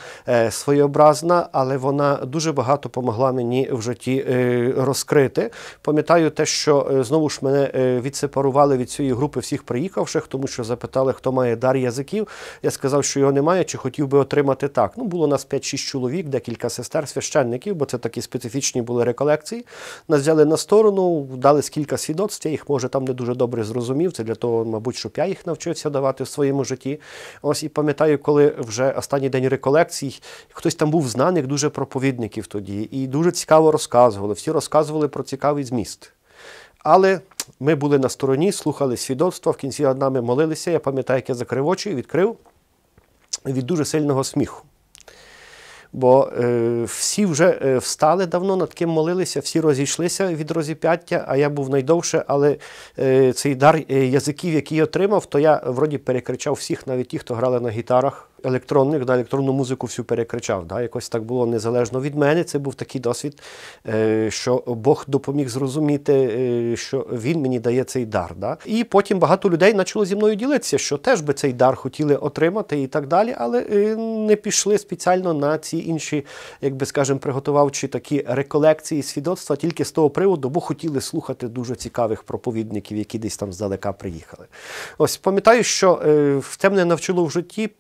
своєобразна, але вона дуже багато допомогла мені в житті е, розкрити. Пам'ятаю те, що е, знову ж мене е, відсепарували від цієї групи всіх приїхавших, тому що запитали, хто має дар язиків. Я сказав, що його немає, чи хотів би отримати так. Ну, було нас 5-6 чоловік, декілька сестер, священників, бо це такі специфічні були реколекції. Нас взяли на сторону, дали скільки свідоцтв. Я їх може там не дуже добре зрозумів. Це для того, мабуть, щоб я їх навчився давати в своєму житті. Ось і пам'ятаю, коли вже останній день реколекцій хтось там був знаних, дуже проповідників тоді. І дуже цікаво розказували, всі розказували про цікавий зміст. Але ми були на стороні, слухали свідоцтва, в кінці над нами молилися. Я пам'ятаю, як я закрив очі і відкрив від дуже сильного сміху. Бо е, всі вже е, встали давно, над ким молилися, всі розійшлися від розіп'яття, а я був найдовше, але е, цей дар е, язиків, який отримав, то я вроді перекричав всіх, навіть тих, хто грали на гітарах електронних, да, електронну музику всю перекричав. Да, Якось так було незалежно від мене. Це був такий досвід, е, що Бог допоміг зрозуміти, е, що він мені дає цей дар. Да. І потім багато людей почало зі мною ділитися, що теж би цей дар хотіли отримати і так далі, але е, не пішли спеціально на ці інші, як би скажемо, приготувавчі такі реколекції свідоцтва тільки з того приводу, бо хотіли слухати дуже цікавих проповідників, які десь там здалека приїхали. Ось пам'ятаю, що це мене навчило в житті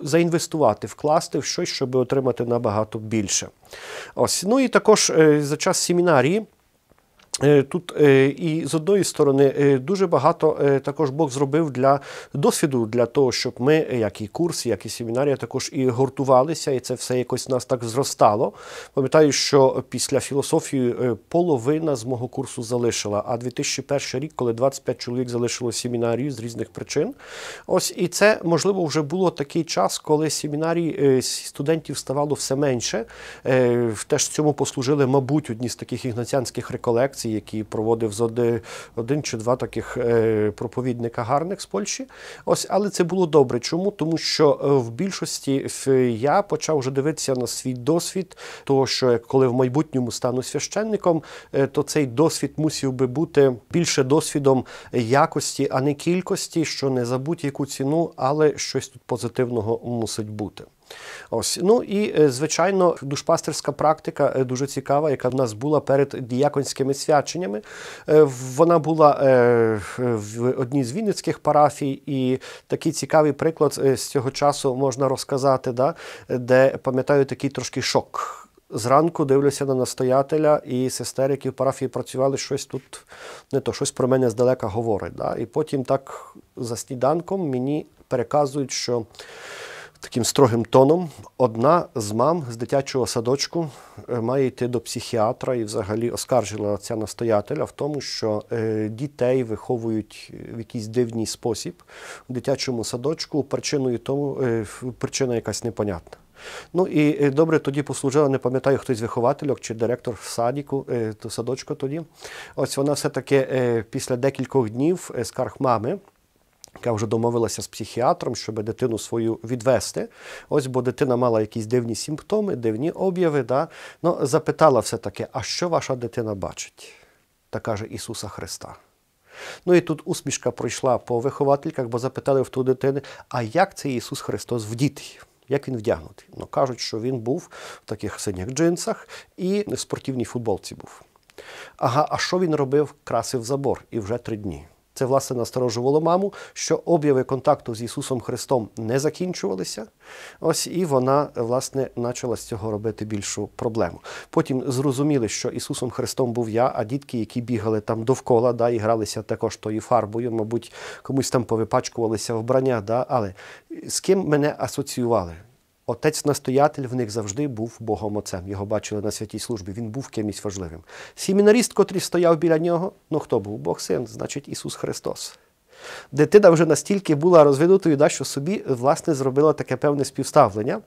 заінвестувати, вкласти в щось, щоб отримати набагато більше. Ось. Ну і також е, за час семінарії. Е, тут е, і з одної сторони е, дуже багато також Бог зробив для досвіду, для того, щоб ми, як і курси, як і семінарія, також і гуртувалися, і це все якось нас так зростало. Пам'ятаю, що після філософії половина з мого курсу залишила. А 2001 рік, коли 25 чоловік залишило семінарію з різних причин, ось і це можливо вже було такий час, коли семінарій студентів ставало все менше. Теж цьому послужили, мабуть, одні з таких ігнаціанських реколекцій акції, які проводив з один, один чи два таких е, проповідника гарних з Польщі. Ось, але це було добре. Чому? Тому що е, в більшості я почав вже дивитися на свій досвід, того, що коли в майбутньому стану священником, е, то цей досвід мусів би бути більше досвідом якості, а не кількості, що не забудь яку ціну, але щось тут позитивного мусить бути. Ось ну і е, звичайно, душпастерська практика е, дуже цікава, яка в нас була перед діяконськими свяченнями. Е, вона була в одній з вінницьких парафій, і такий цікавий приклад з цього часу можна розказати, да? де пам'ятаю такий трошки шок. Зранку дивлюся на настоятеля і сестер, які в парафії працювали, щось тут не то щось про мене здалека говорить. Да? І потім так за сніданком мені переказують, що таким строгим тоном. Одна з мам з дитячого садочку е, має йти до психіатра і взагалі оскаржила ця настоятеля в тому, що е, дітей виховують е, в якийсь дивний спосіб в дитячому садочку, причиною тому причина якась непонятна. Ну і добре тоді послужила, не пам'ятаю, хтось вихователів чи директор в садіку, то садочку тоді. Ось вона все-таки після декількох днів скарг мами яка вже домовилася з психіатром, щоб дитину свою відвести. Ось, бо дитина мала якісь дивні симптоми, дивні обяви. Да? Ну, Запитала все-таки, а що ваша дитина бачить? Та каже Ісуса Христа. Ну і тут усмішка пройшла по виховательках, бо запитали в ту дитини, а як цей Ісус Христос вдітий? Як він вдягнутий? Ну кажуть, що він був в таких синіх джинсах і в спортивній футболці був. Ага, а що він робив? Красив забор і вже три дні. Це власне насторожувало маму, що обяви контакту з Ісусом Христом не закінчувалися. Ось і вона, власне, почала з цього робити більшу проблему. Потім зрозуміли, що Ісусом Христом був я, а дітки, які бігали там довкола, да, і гралися також тою фарбою, мабуть, комусь там повипачкувалися вбрання, да, але з ким мене асоціювали? Отець-настоятель в них завжди був Богом Отцем. Його бачили на святій службі. Він був кимось важливим. Сімінаріст, котрий стояв біля нього, ну хто був? Бог син, значить Ісус Христос. Дитина вже настільки була розвинутою, да, що собі власне, зробила таке певне співставлення.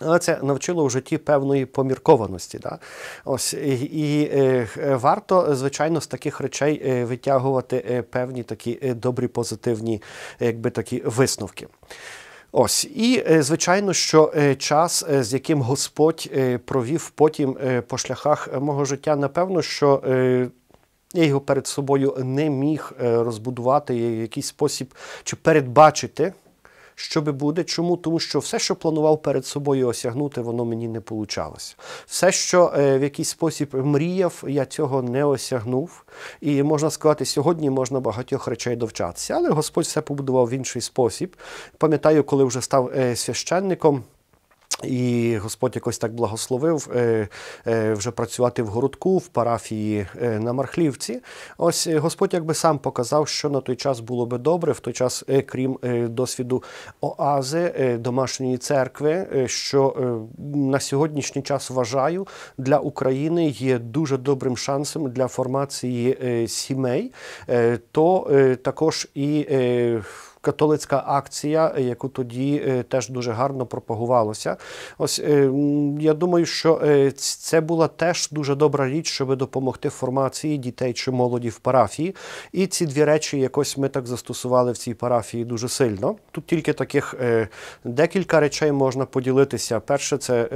Але це навчило у житті певної поміркованості. Да? Ось, І, і е, е варто, е, звичайно, з таких речей е, витягувати певні такі добрі, позитивні якби такі висновки. Ось і е, звичайно, що е, час, е, з яким Господь провів потім по шляхах мого життя, напевно, що я його перед собою не міг розбудувати якийсь спосіб чи передбачити що би буде. Чому? Тому що все, що планував перед собою осягнути, воно мені не получалося. Все, що е, в якийсь спосіб мріяв, я цього не осягнув. І можна сказати, сьогодні можна багатьох речей довчатися. Але Господь все побудував в інший спосіб. Пам'ятаю, коли вже став е, священником. І Господь якось так благословив е, е, вже працювати в городку, в парафії е, на Мархлівці. Ось Господь якби сам показав, що на той час було би добре, в той час, крім досвіду оази, домашньої церкви, що на сьогоднішній час вважаю для України є дуже добрим шансом для формації сімей, то також і католицька акція, е, яку тоді е, теж дуже гарно пропагувалося. Ось е, я думаю, що це була теж дуже добра річ, щоб допомогти формації дітей чи молоді в парафії. І ці дві речі якось ми так застосували в цій парафії дуже сильно. Тут тільки таких декілька речей можна поділитися. Перше, це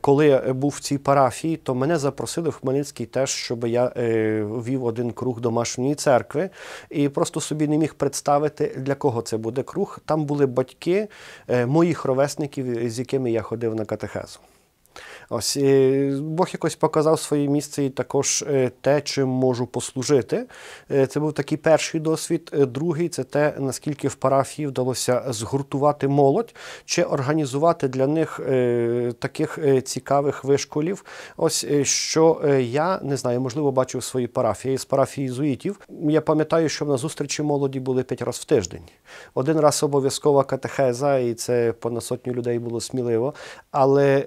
коли я був в цій парафії, то мене запросили в Хмельницький теж, щоб я вів один круг домашньої церкви і просто собі не міг представити, для кого це буде круг? Там були батьки е, моїх ровесників, з якими я ходив на катехезу. Ось е, Бог якось показав своє місце і також е, те, чим можу послужити. Е, це був такий перший досвід. Другий це те, наскільки в парафії вдалося згуртувати молодь чи організувати для них таких цікавих вишколів. Ось що я не знаю, можливо, бачив свої парафії з парафії ізуїтів. Я пам'ятаю, що на зустрічі молоді були п'ять разів в тиждень. Один раз обов'язкова катехеза, і це понад сотню людей було сміливо. Але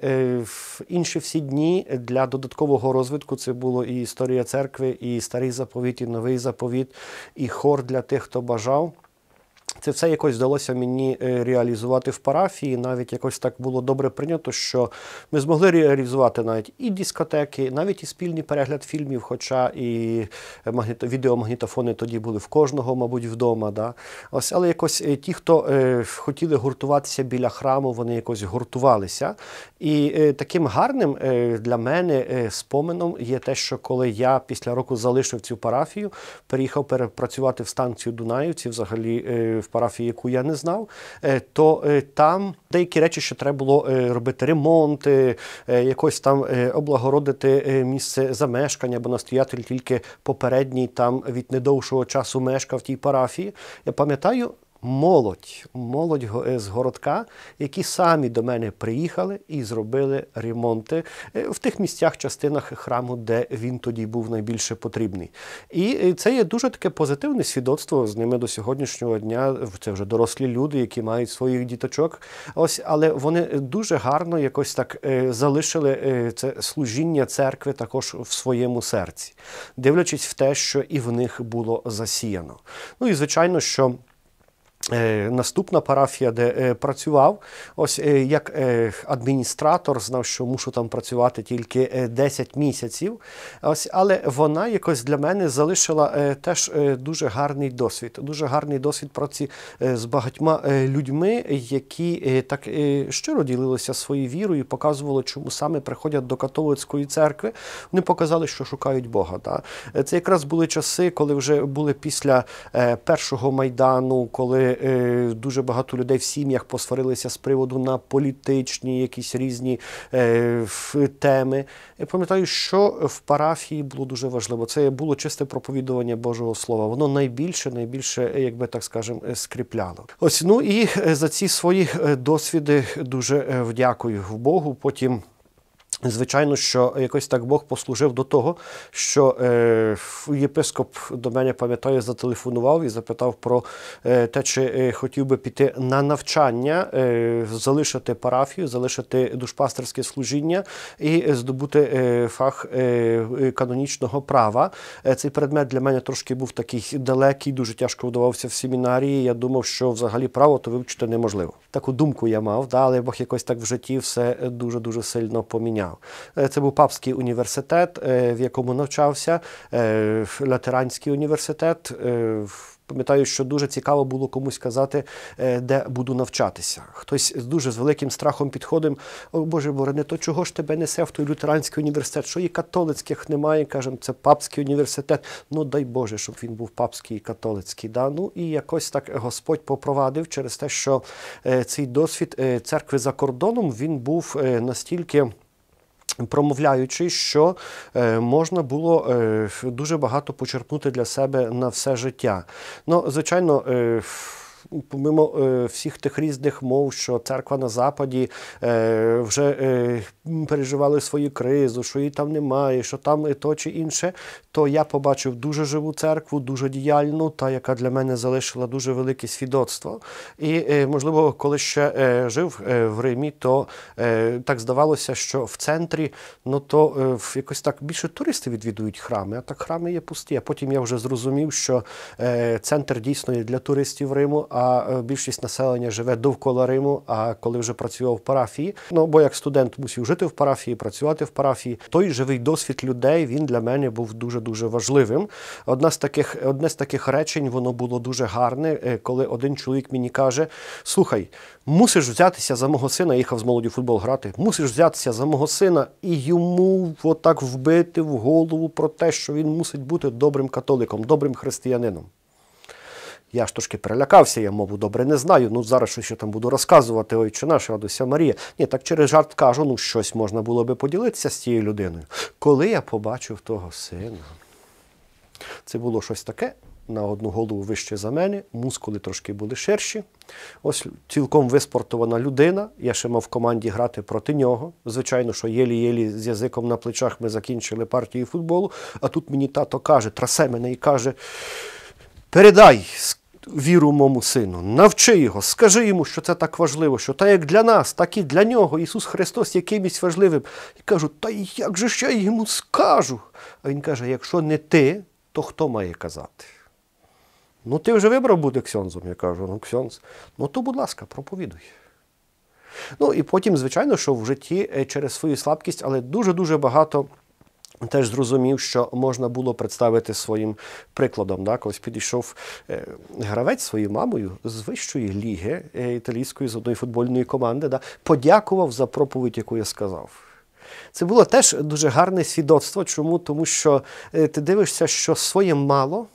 інші всі дні для додаткового розвитку це було і історія церкви, і старий заповіт, і новий заповіт, і хор для тих, хто бажав. Це все якось вдалося мені е, реалізувати в парафії. Навіть якось так було добре прийнято, що ми змогли реалізувати навіть і дискотеки, навіть і спільний перегляд фільмів, хоча і е, магніто відеомагнітофони тоді були в кожного, мабуть, вдома. Да? Ось, Але якось е, ті, хто хотіли гуртуватися біля храму, вони якось гуртувалися. І таким гарним для мене споменом є те, що коли я після року залишив цю парафію, приїхав перепрацювати в станцію Дунаївці, взагалі в парафії, яку я не знав, е, то е, там деякі речі, що треба було е, робити ремонти, якось там облагородити місце замешкання, бо настоятель тільки попередній там від недовшого часу мешкав в тій парафії. Я пам'ятаю молодь, молодь е, з городка, які самі до мене приїхали і зробили ремонти е, в тих місцях, частинах храму, де він тоді був найбільше потрібний. І е, це є дуже таке позитивне свідоцтво з ними до сьогоднішнього дня. Це вже дорослі люди, які мають своїх діточок. Ось, але вони дуже гарно якось так залишили це служіння церкви також в своєму серці, дивлячись в те, що і в них було засіяно. Ну і звичайно, що. Е, наступна парафія, де е, працював, ось е, як адміністратор знав, що мушу там працювати тільки 10 місяців. Ось, Але вона якось для мене залишила теж дуже гарний досвід. Дуже гарний досвід праці з багатьма людьми, які так щиро ділилися своєю вірою, показували, чому саме приходять до католицької церкви. Вони показали, що шукають Бога. Та. Це якраз були часи, коли вже були після першого майдану, коли. Е, дуже багато людей в сім'ях посварилися з приводу на політичні якісь різні е, теми. Я пам'ятаю, що в парафії було дуже важливо. Це було чисте проповідування Божого Слова. Воно найбільше, найбільше, е, якби так скажемо, скріпляло. Ось ну і за ці свої досвіди дуже вдякую Богу. Потім. Звичайно, що якось так Бог послужив до того, що е, єпископ до мене пам'ятаю, зателефонував і запитав про е, те, чи е, хотів би піти на навчання, е, залишити парафію, залишити душпастерське служіння і здобути е, фах е, канонічного права. Е, цей предмет для мене трошки був такий далекий, дуже тяжко вдавався в семінарії. Я думав, що взагалі право то вивчити неможливо. Таку думку я мав, да, але Бог якось так в житті все дуже дуже сильно поміняв навчав. Е, це був Папський університет, е, в якому навчався, е, Латеранський університет. Пам'ятаю, що дуже цікаво було комусь казати, де буду навчатися. Хтось з дуже з великим страхом підходив, о Боже борони, то чого ж тебе несе в той лютеранський університет? Що і католицьких немає, кажемо, це папський університет. Ну дай Боже, щоб він був папський і католицький. Да? Ну і якось так Господь попровадив через те, що цей досвід церкви за кордоном він був настільки промовляючи, що е, можна було е, дуже багато почерпнути для себе на все життя. Ну, звичайно. Е, помимо е, всіх тих різних мов, що церква на Западі е, вже е, переживали свою кризу, що її там немає, що там і то чи інше, то я побачив дуже живу церкву, дуже діяльну, та яка для мене залишила дуже велике свідоцтво. І, можливо, коли ще жив в Римі, то так здавалося, що в центрі ну то якось так більше туристи відвідують храми, а так храми є пусті. А потім я вже зрозумів, що центр дійсно є для туристів Риму. а а е, більшість населення живе довкола Риму. А коли вже працював в парафії, ну бо як студент мусів жити в парафії, працювати в парафії, той живий досвід людей він для мене був дуже дуже важливим. Одна з таких, одне з таких речень, воно було дуже гарне, е, коли один чоловік мені каже: Слухай, мусиш взятися за мого сина, я їхав з молоді футбол грати, мусиш взятися за мого сина і йому отак вбити в голову про те, що він мусить бути добрим католиком, добрим християнином. Я ж трошки перелякався, я мову добре не знаю. Ну зараз щось що там буду розказувати, ой, чи наша радуся Марія. Ні, так через жарт кажу, ну щось можна було би поділитися з цією людиною. Коли я побачив того сина, це було щось таке на одну голову вище за мене, мускули трошки були ширші. Ось цілком виспортована людина. Я ще мав в команді грати проти нього. Звичайно, що єлі-єлі з язиком на плечах ми закінчили партію футболу. А тут мені тато каже, трасе мене і каже: передай! віру мому сину, навчи його, скажи йому, що це так важливо, що та як для нас, так і для нього Ісус Христос є важливим. І кажу, та як же ще я йому скажу? А Він каже: якщо не ти, то хто має казати? Ну, ти вже вибрав бути ксьонзом. Я кажу, ну ксьонз, ну то, будь ласка, проповідуй. Ну і потім, звичайно, що в житті е, через свою слабкість, але дуже-дуже багато. Теж зрозумів, що можна було представити своїм прикладом. Так? Ось підійшов е, гравець своєю мамою з вищої ліги е, італійської з одної футбольної команди, так? подякував за проповідь, яку я сказав. Це було теж дуже гарне свідоцтво. Чому? Тому що е, ти дивишся, що своє мало,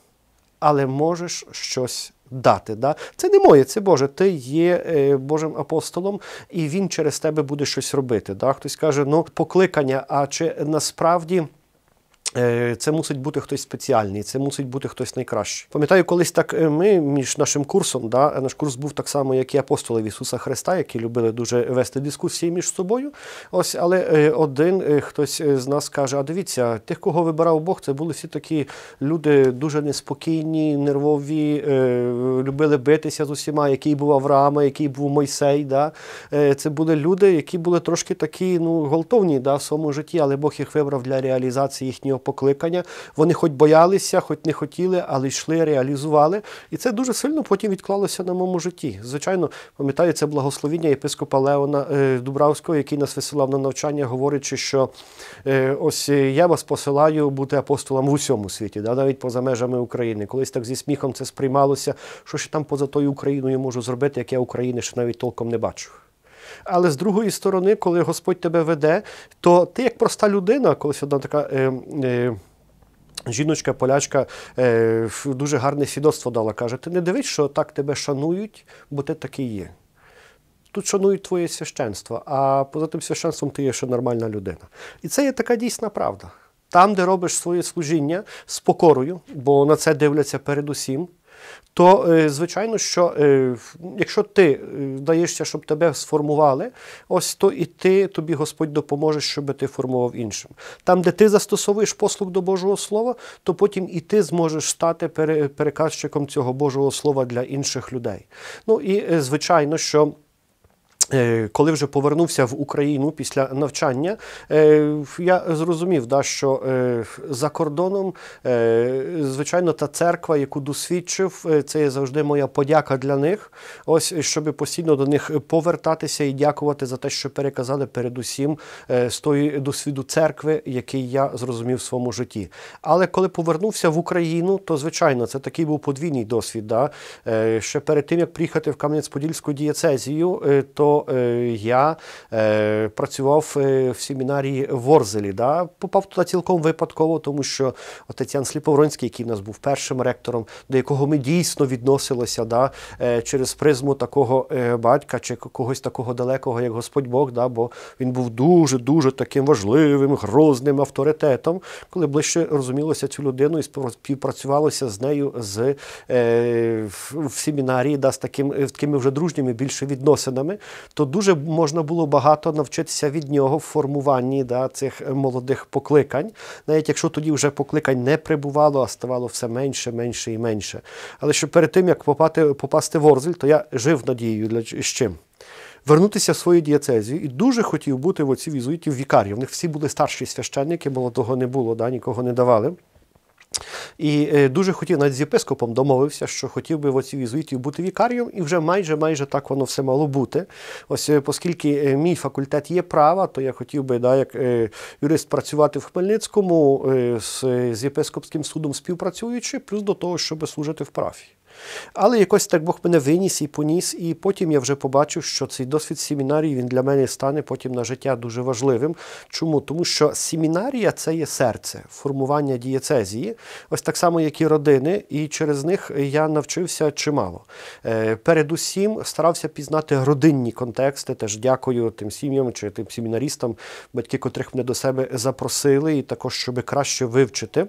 але можеш щось дати. Да? Це не моє, це Боже. Ти є е, Божим апостолом, і Він через тебе буде щось робити. Да? Хтось каже, ну покликання, а чи насправді. Е, це мусить бути хтось спеціальний, це мусить бути хтось найкращий. Пам'ятаю, колись так е, ми між нашим курсом, да, наш курс був так само, як і апостоли Ісуса Христа, які любили дуже вести дискусії між собою. Ось, але е, один хтось з нас каже: А дивіться, тих, кого вибирав Бог, це були всі такі люди дуже неспокійні, нервові, любили битися з усіма, який був Авраама, який був Мойсей. Да. Це були люди, які були трошки такі ну, голтовні да, в своєму житті, але Бог їх вибрав для реалізації їхнього свого покликання. Вони хоч боялися, хоч не хотіли, але йшли, реалізували. І це дуже сильно потім відклалося на моєму житті. Звичайно, пам'ятаю це благословіння єпископа Леона е, Дубравського, який нас висилав на навчання, говорячи, що е, ось е, я вас посилаю бути апостолом в усьому світі, да, навіть поза межами України. Колись так зі сміхом це сприймалося, що ще там поза тою Україною можу зробити, як я України ще навіть толком не бачу. Але з другої сторони, коли Господь тебе веде, то ти як проста людина, колись одна така. Е, е, Жіночка, полячка е, дуже гарне свідоцтво дала. Каже: ти не дивись, що так тебе шанують, бо ти такий є. Тут шанують твоє священство, а поза тим священством ти є ще нормальна людина. І це є така дійсна правда. Там, де робиш своє служіння з покорою, бо на це дивляться передусім то е, звичайно, що е, якщо ти е, даєшся, щоб тебе сформували, ось то і ти тобі Господь допоможе, щоб ти формував іншим. Там, де ти застосовуєш послуг до Божого Слова, то потім і ти зможеш стати переказчиком цього Божого Слова для інших людей. Ну і звичайно, що. Е, коли вже повернувся в Україну після навчання, е, я зрозумів, да, що е, за кордоном, звичайно, та церква, яку досвідчив, це є завжди моя подяка для них. Ось щоб постійно до них повертатися і дякувати за те, що переказали передусім з тої досвіду церкви, який я зрозумів в своєму житті. Але коли повернувся в Україну, то звичайно це такий був подвійний досвід. Да? Ще перед тим як приїхати в Кам'янець-Подільську дієцезію, то що е, я е, працював е, в семінарії в Орзелі. Да? Попав туди цілком випадково, тому що Тетян Сліповронський, який в нас був першим ректором, до якого ми дійсно відносилися да? через призму такого батька чи когось такого далекого, як Господь Бог, да? бо він був дуже-дуже таким важливим, грозним авторитетом, коли ближче розумілося цю людину і співпрацювалося з нею з, в семінарії да, з таким, такими вже дружніми більше відносинами то дуже можна було багато навчитися від нього в формуванні да, цих е, молодих покликань, навіть якщо тоді вже покликань не прибувало, а ставало все менше, менше і менше. Але що перед тим, як попати, попасти в Орзель, то я жив надією для з чим. Вернутися в свою дієцезію і дуже хотів бути в оці в вікарі. В них всі були старші священники, молодого не було, да, нікого не давали. І е, дуже хотів навіть з єпископом домовився, що хотів би в оці візуїтів бути вікарієм, і вже майже майже так воно все мало бути. Ось е, оскільки е, мій факультет є права, то я хотів би, да, як юрист працювати в Хмельницькому з, з єпископським судом співпрацюючи, плюс до того, щоб служити в праві. Але якось так Бог мене виніс і поніс, і потім я вже побачив, що цей досвід семінарії він для мене стане потім на життя дуже важливим. Чому? Тому що семінарія це є серце, формування дієцезії, ось так само, як і родини, і через них я навчився чимало. Е, передусім старався пізнати родинні контексти. Теж дякую тим сім'ям чи тим семінарістам, батьки, котрих мене до себе запросили, і також, щоб краще вивчити.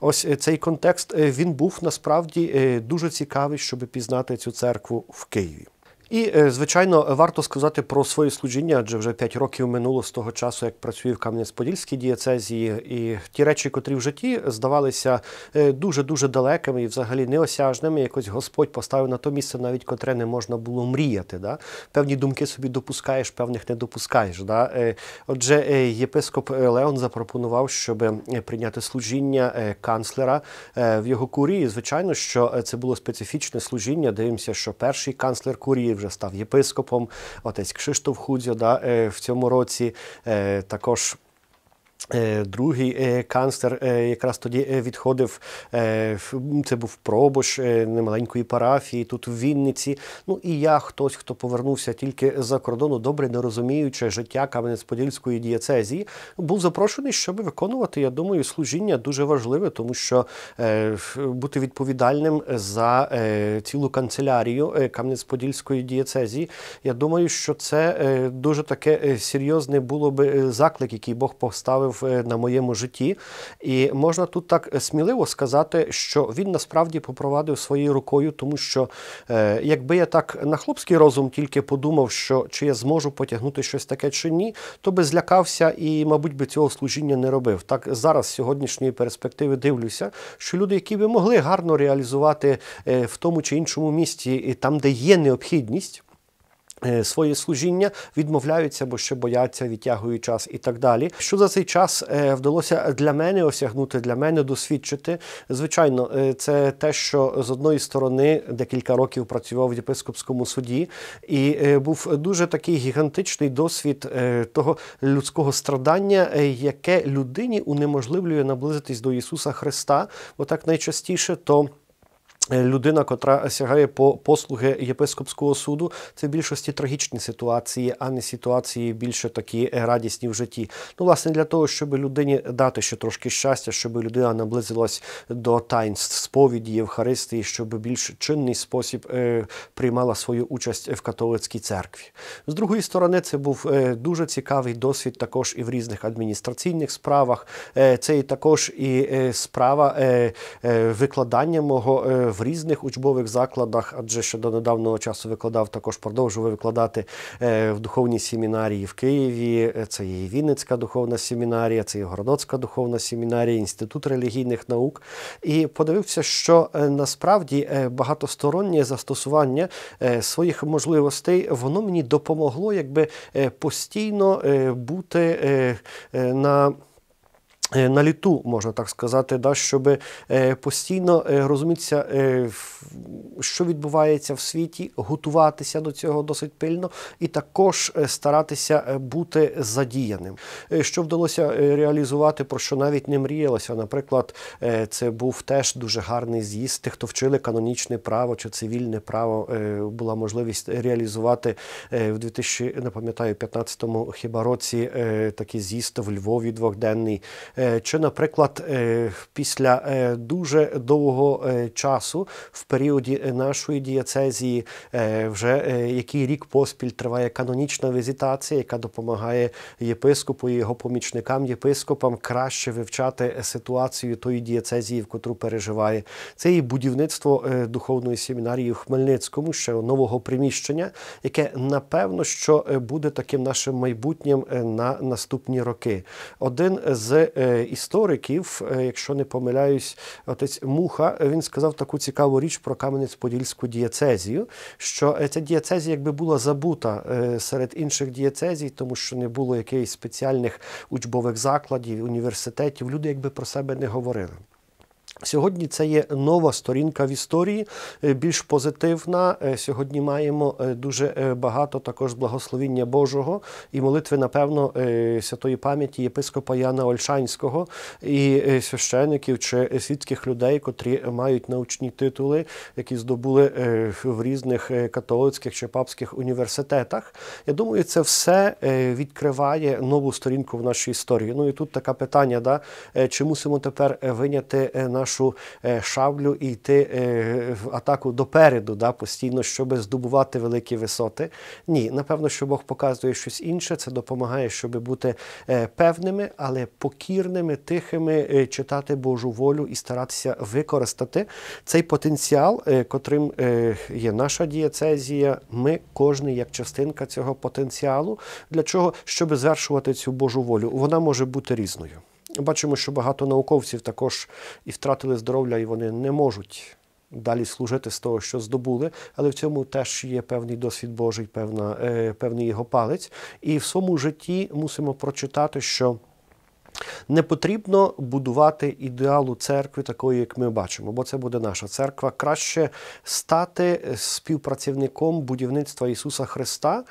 Ось е, цей контекст е, він був насправді дуже цікавий цікавість, щоб пізнати цю церкву в Києві. І, е, звичайно, варто сказати про своє служіння, адже вже 5 років минуло з того часу, як працюю в Кам'янець-Подільській дієцезії, і ті речі, котрі в житті здавалися е, дуже-дуже далекими і взагалі неосяжними, якось Господь поставив на то місце, навіть котре не можна було мріяти. Да? Певні думки собі допускаєш, певних не допускаєш. Да? Е, отже, єпископ Леон запропонував, щоб прийняти служіння канцлера в його курії. Звичайно, що це було специфічне служіння. Дивимося, що перший канцлер курії вже став єпископом. Отець Кшиштоф Худзьо да, е, в цьому році е, також Е, другий е, канцлер е, якраз тоді відходив. Це був пробуш немаленької парафії, тут в Вінниці. Ну і я хтось, хто повернувся тільки за кордону, добре не розуміючи життя Кам'янець-Подільської дієцезії, був запрошений, щоб виконувати. Я думаю, служіння дуже важливе, тому що бути відповідальним за цілу канцелярію Кам'янець-Подільської дієцезії. Я думаю, що це дуже таке серйозне було би заклик, який Бог поставив поставив е, на моєму житті. І можна тут так е, сміливо сказати, що він насправді попровадив своєю рукою, тому що е, якби я так на хлопський розум тільки подумав, що чи я зможу потягнути щось таке чи ні, то би злякався і, мабуть, би цього служіння не робив. Так зараз з сьогоднішньої перспективи дивлюся, що люди, які би могли гарно реалізувати в тому чи іншому місті, там, де є необхідність. Е, своє служіння відмовляються, бо ще бояться, відтягують час і так далі. Що за цей час е, вдалося для мене осягнути, для мене досвідчити? Звичайно, е, це те, що з одної сторони декілька років працював в єпископському суді, і був дуже такий гігантичний досвід того людського страдання, яке людині унеможливлює наблизитись до Ісуса Христа, бо так найчастіше то. Е, людина, котра сягає по послуги єпископського суду, це в більшості трагічні ситуації, а не ситуації більше такі радісні в житті. Ну, власне, для того, щоб людині дати ще трошки щастя, щоб людина наблизилась до таїнств сповіді Євхаристії, щоб більш чинний спосіб е, приймала свою участь в католицькій церкві. З другої сторони, це був е, дуже цікавий досвід, також і в різних адміністраційних справах. Це і також і справа викладання мого в різних учбових закладах, адже що до недавнього часу викладав, також продовжував викладати е, в духовній семінарії в Києві. Е, це є і Вінницька духовна семінарія, це і Городоцька духовна семінарія, інститут релігійних наук. І подивився, що е, насправді багатостороннє застосування своїх можливостей воно мені допомогло, якби постійно бути на. Е, на літу, можна так сказати, да, щоб е, постійно е, розумітися, що відбувається в світі, готуватися до цього досить пильно і також старатися бути задіяним. Що вдалося реалізувати, про що навіть не мріялося. Наприклад, це був теж дуже гарний з'їзд. Тих, хто вчили канонічне право чи цивільне право, була можливість реалізувати в 2000, не пам'ятаю, 15-му хіба році такий з'їзд в Львові двохденний. Е, чи, наприклад, е, після е, дуже довгого часу в періоді нашої дієцезії, вже який рік поспіль триває канонічна візитація, яка допомагає єпископу і його помічникам, єпископам краще вивчати ситуацію тої дієцезії, в котру переживає це і будівництво духовної семінарії в Хмельницькому, ще нового приміщення, яке напевно що буде таким нашим майбутнім на наступні роки. Один з Е, істориків, е, якщо не помиляюсь, отець Муха він сказав таку цікаву річ про Кам'янець-Подільську дієцезію, що е, ця дієцезія якби була забута серед інших дієцезій, тому що не було якихось спеціальних учбових закладів, університетів. Люди якби про себе не говорили. Сьогодні це є нова сторінка в історії, е, більш позитивна. Е, сьогодні маємо е, дуже багато також благословіння Божого і молитви, напевно, святої пам'яті єпископа Яна Ольшанського і священиків чи світських людей, котрі мають научні титули, які здобули в різних католицьких чи папських університетах. Я думаю, це все відкриває нову сторінку в нашій історії. Ну і тут таке питання: да? чи мусимо тепер виняти наш нашу е, шаблю і йти е, в атаку допереду, да, постійно, щоб здобувати великі висоти. Ні, напевно, що Бог показує щось інше, це допомагає, щоб бути е, певними, але покірними, тихими, читати Божу волю і старатися використати цей потенціал, котрим є наша дієцезія. Ми кожний як частинка цього потенціалу, для чого, щоб звершувати цю Божу волю. Вона може бути різною бачимо, що багато науковців також і втратили здоров'я, і вони не можуть. Далі служити з того, що здобули, але в цьому теж є певний досвід Божий, певна, е, певний його палець. І в своєму житті мусимо прочитати, що не потрібно будувати ідеалу церкви, такої, як ми бачимо, бо це буде наша церква. Краще стати співпрацівником будівництва Ісуса Христа.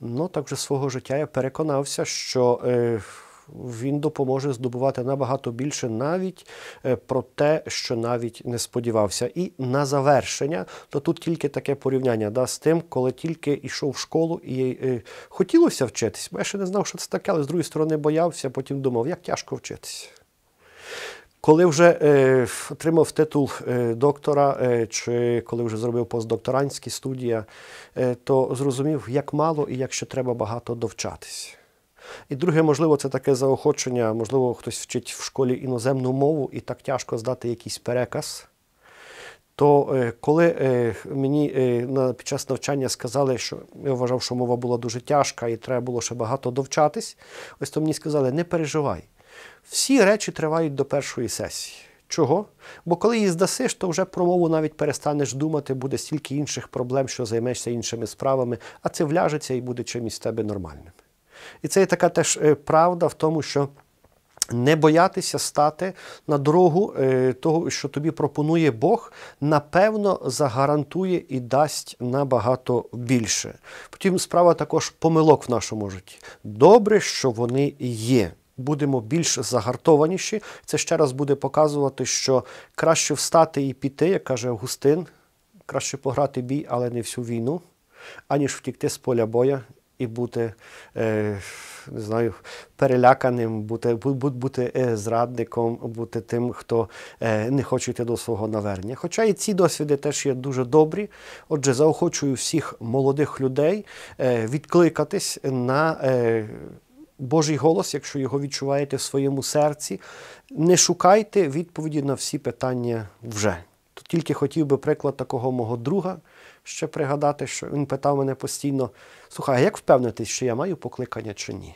Ну так же свого життя я переконався, що. Е, він допоможе здобувати набагато більше, навіть е, про те, що навіть не сподівався. І на завершення, то тут тільки таке порівняння да, з тим, коли тільки йшов в школу і, і е, хотілося вчитись. Я ще не знав, що це таке, але з другої сторони боявся, потім думав, як тяжко вчитися. Коли вже е, отримав титул е, доктора, е, чи коли вже зробив постдокторантські студії, е, то зрозумів, як мало і як ще треба багато довчатись. І друге, можливо, це таке заохочення, можливо, хтось вчить в школі іноземну мову і так тяжко здати якийсь переказ. То е, коли е, мені е, під час навчання сказали, що я вважав, що мова була дуже тяжка і треба було ще багато довчатись, ось то мені сказали, не переживай. Всі речі тривають до першої сесії. Чого? Бо коли її здасиш, то вже про мову навіть перестанеш думати, буде стільки інших проблем, що займешся іншими справами, а це вляжеться і буде чимось в тебе нормальним. І це є така теж е, правда в тому, що. Не боятися стати на дорогу е, того, що тобі пропонує Бог, напевно, загарантує і дасть набагато більше. Потім справа також помилок в нашому житті. Добре, що вони є. Будемо більш загартованіші. Це ще раз буде показувати, що краще встати і піти, як каже Августин, краще пограти бій, але не всю війну, аніж втікти з поля боя і бути е, не знаю, переляканим, бути бути е, зрадником, бути тим, хто е, не хоче йти до свого навернення. Хоча і ці досвіди теж є дуже добрі. Отже, заохочую всіх молодих людей відкликатись на. Божий голос, якщо його відчуваєте в своєму серці, не шукайте відповіді на всі питання вже. Тільки хотів би приклад такого мого друга ще пригадати, що він питав мене постійно: слухай, а як впевнитись, що я маю покликання чи ні?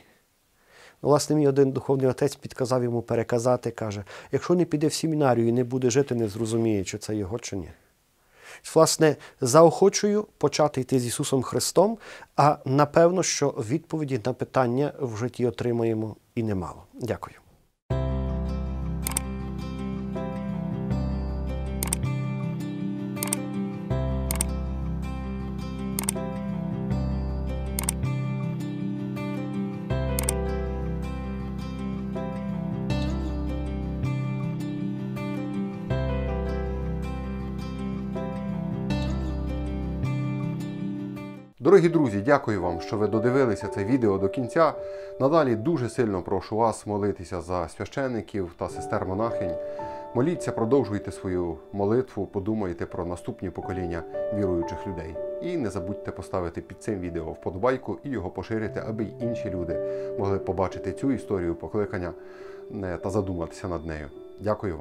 Власне, мій один духовний отець підказав йому переказати, каже: якщо не піде в семінарію і не буде жити, не зрозуміє, чи це його чи ні. Власне, заохочую почати йти з Ісусом Христом, а напевно, що відповіді на питання в житті отримаємо і немало. Дякую. Дорогі друзі, дякую вам, що ви додивилися це відео до кінця. Надалі дуже сильно прошу вас молитися за священників та сестер монахинь. Моліться, продовжуйте свою молитву, подумайте про наступні покоління віруючих людей. І не забудьте поставити під цим відео вподобайку і його поширити, аби й інші люди могли побачити цю історію покликання е, та задуматися над нею. Дякую вам.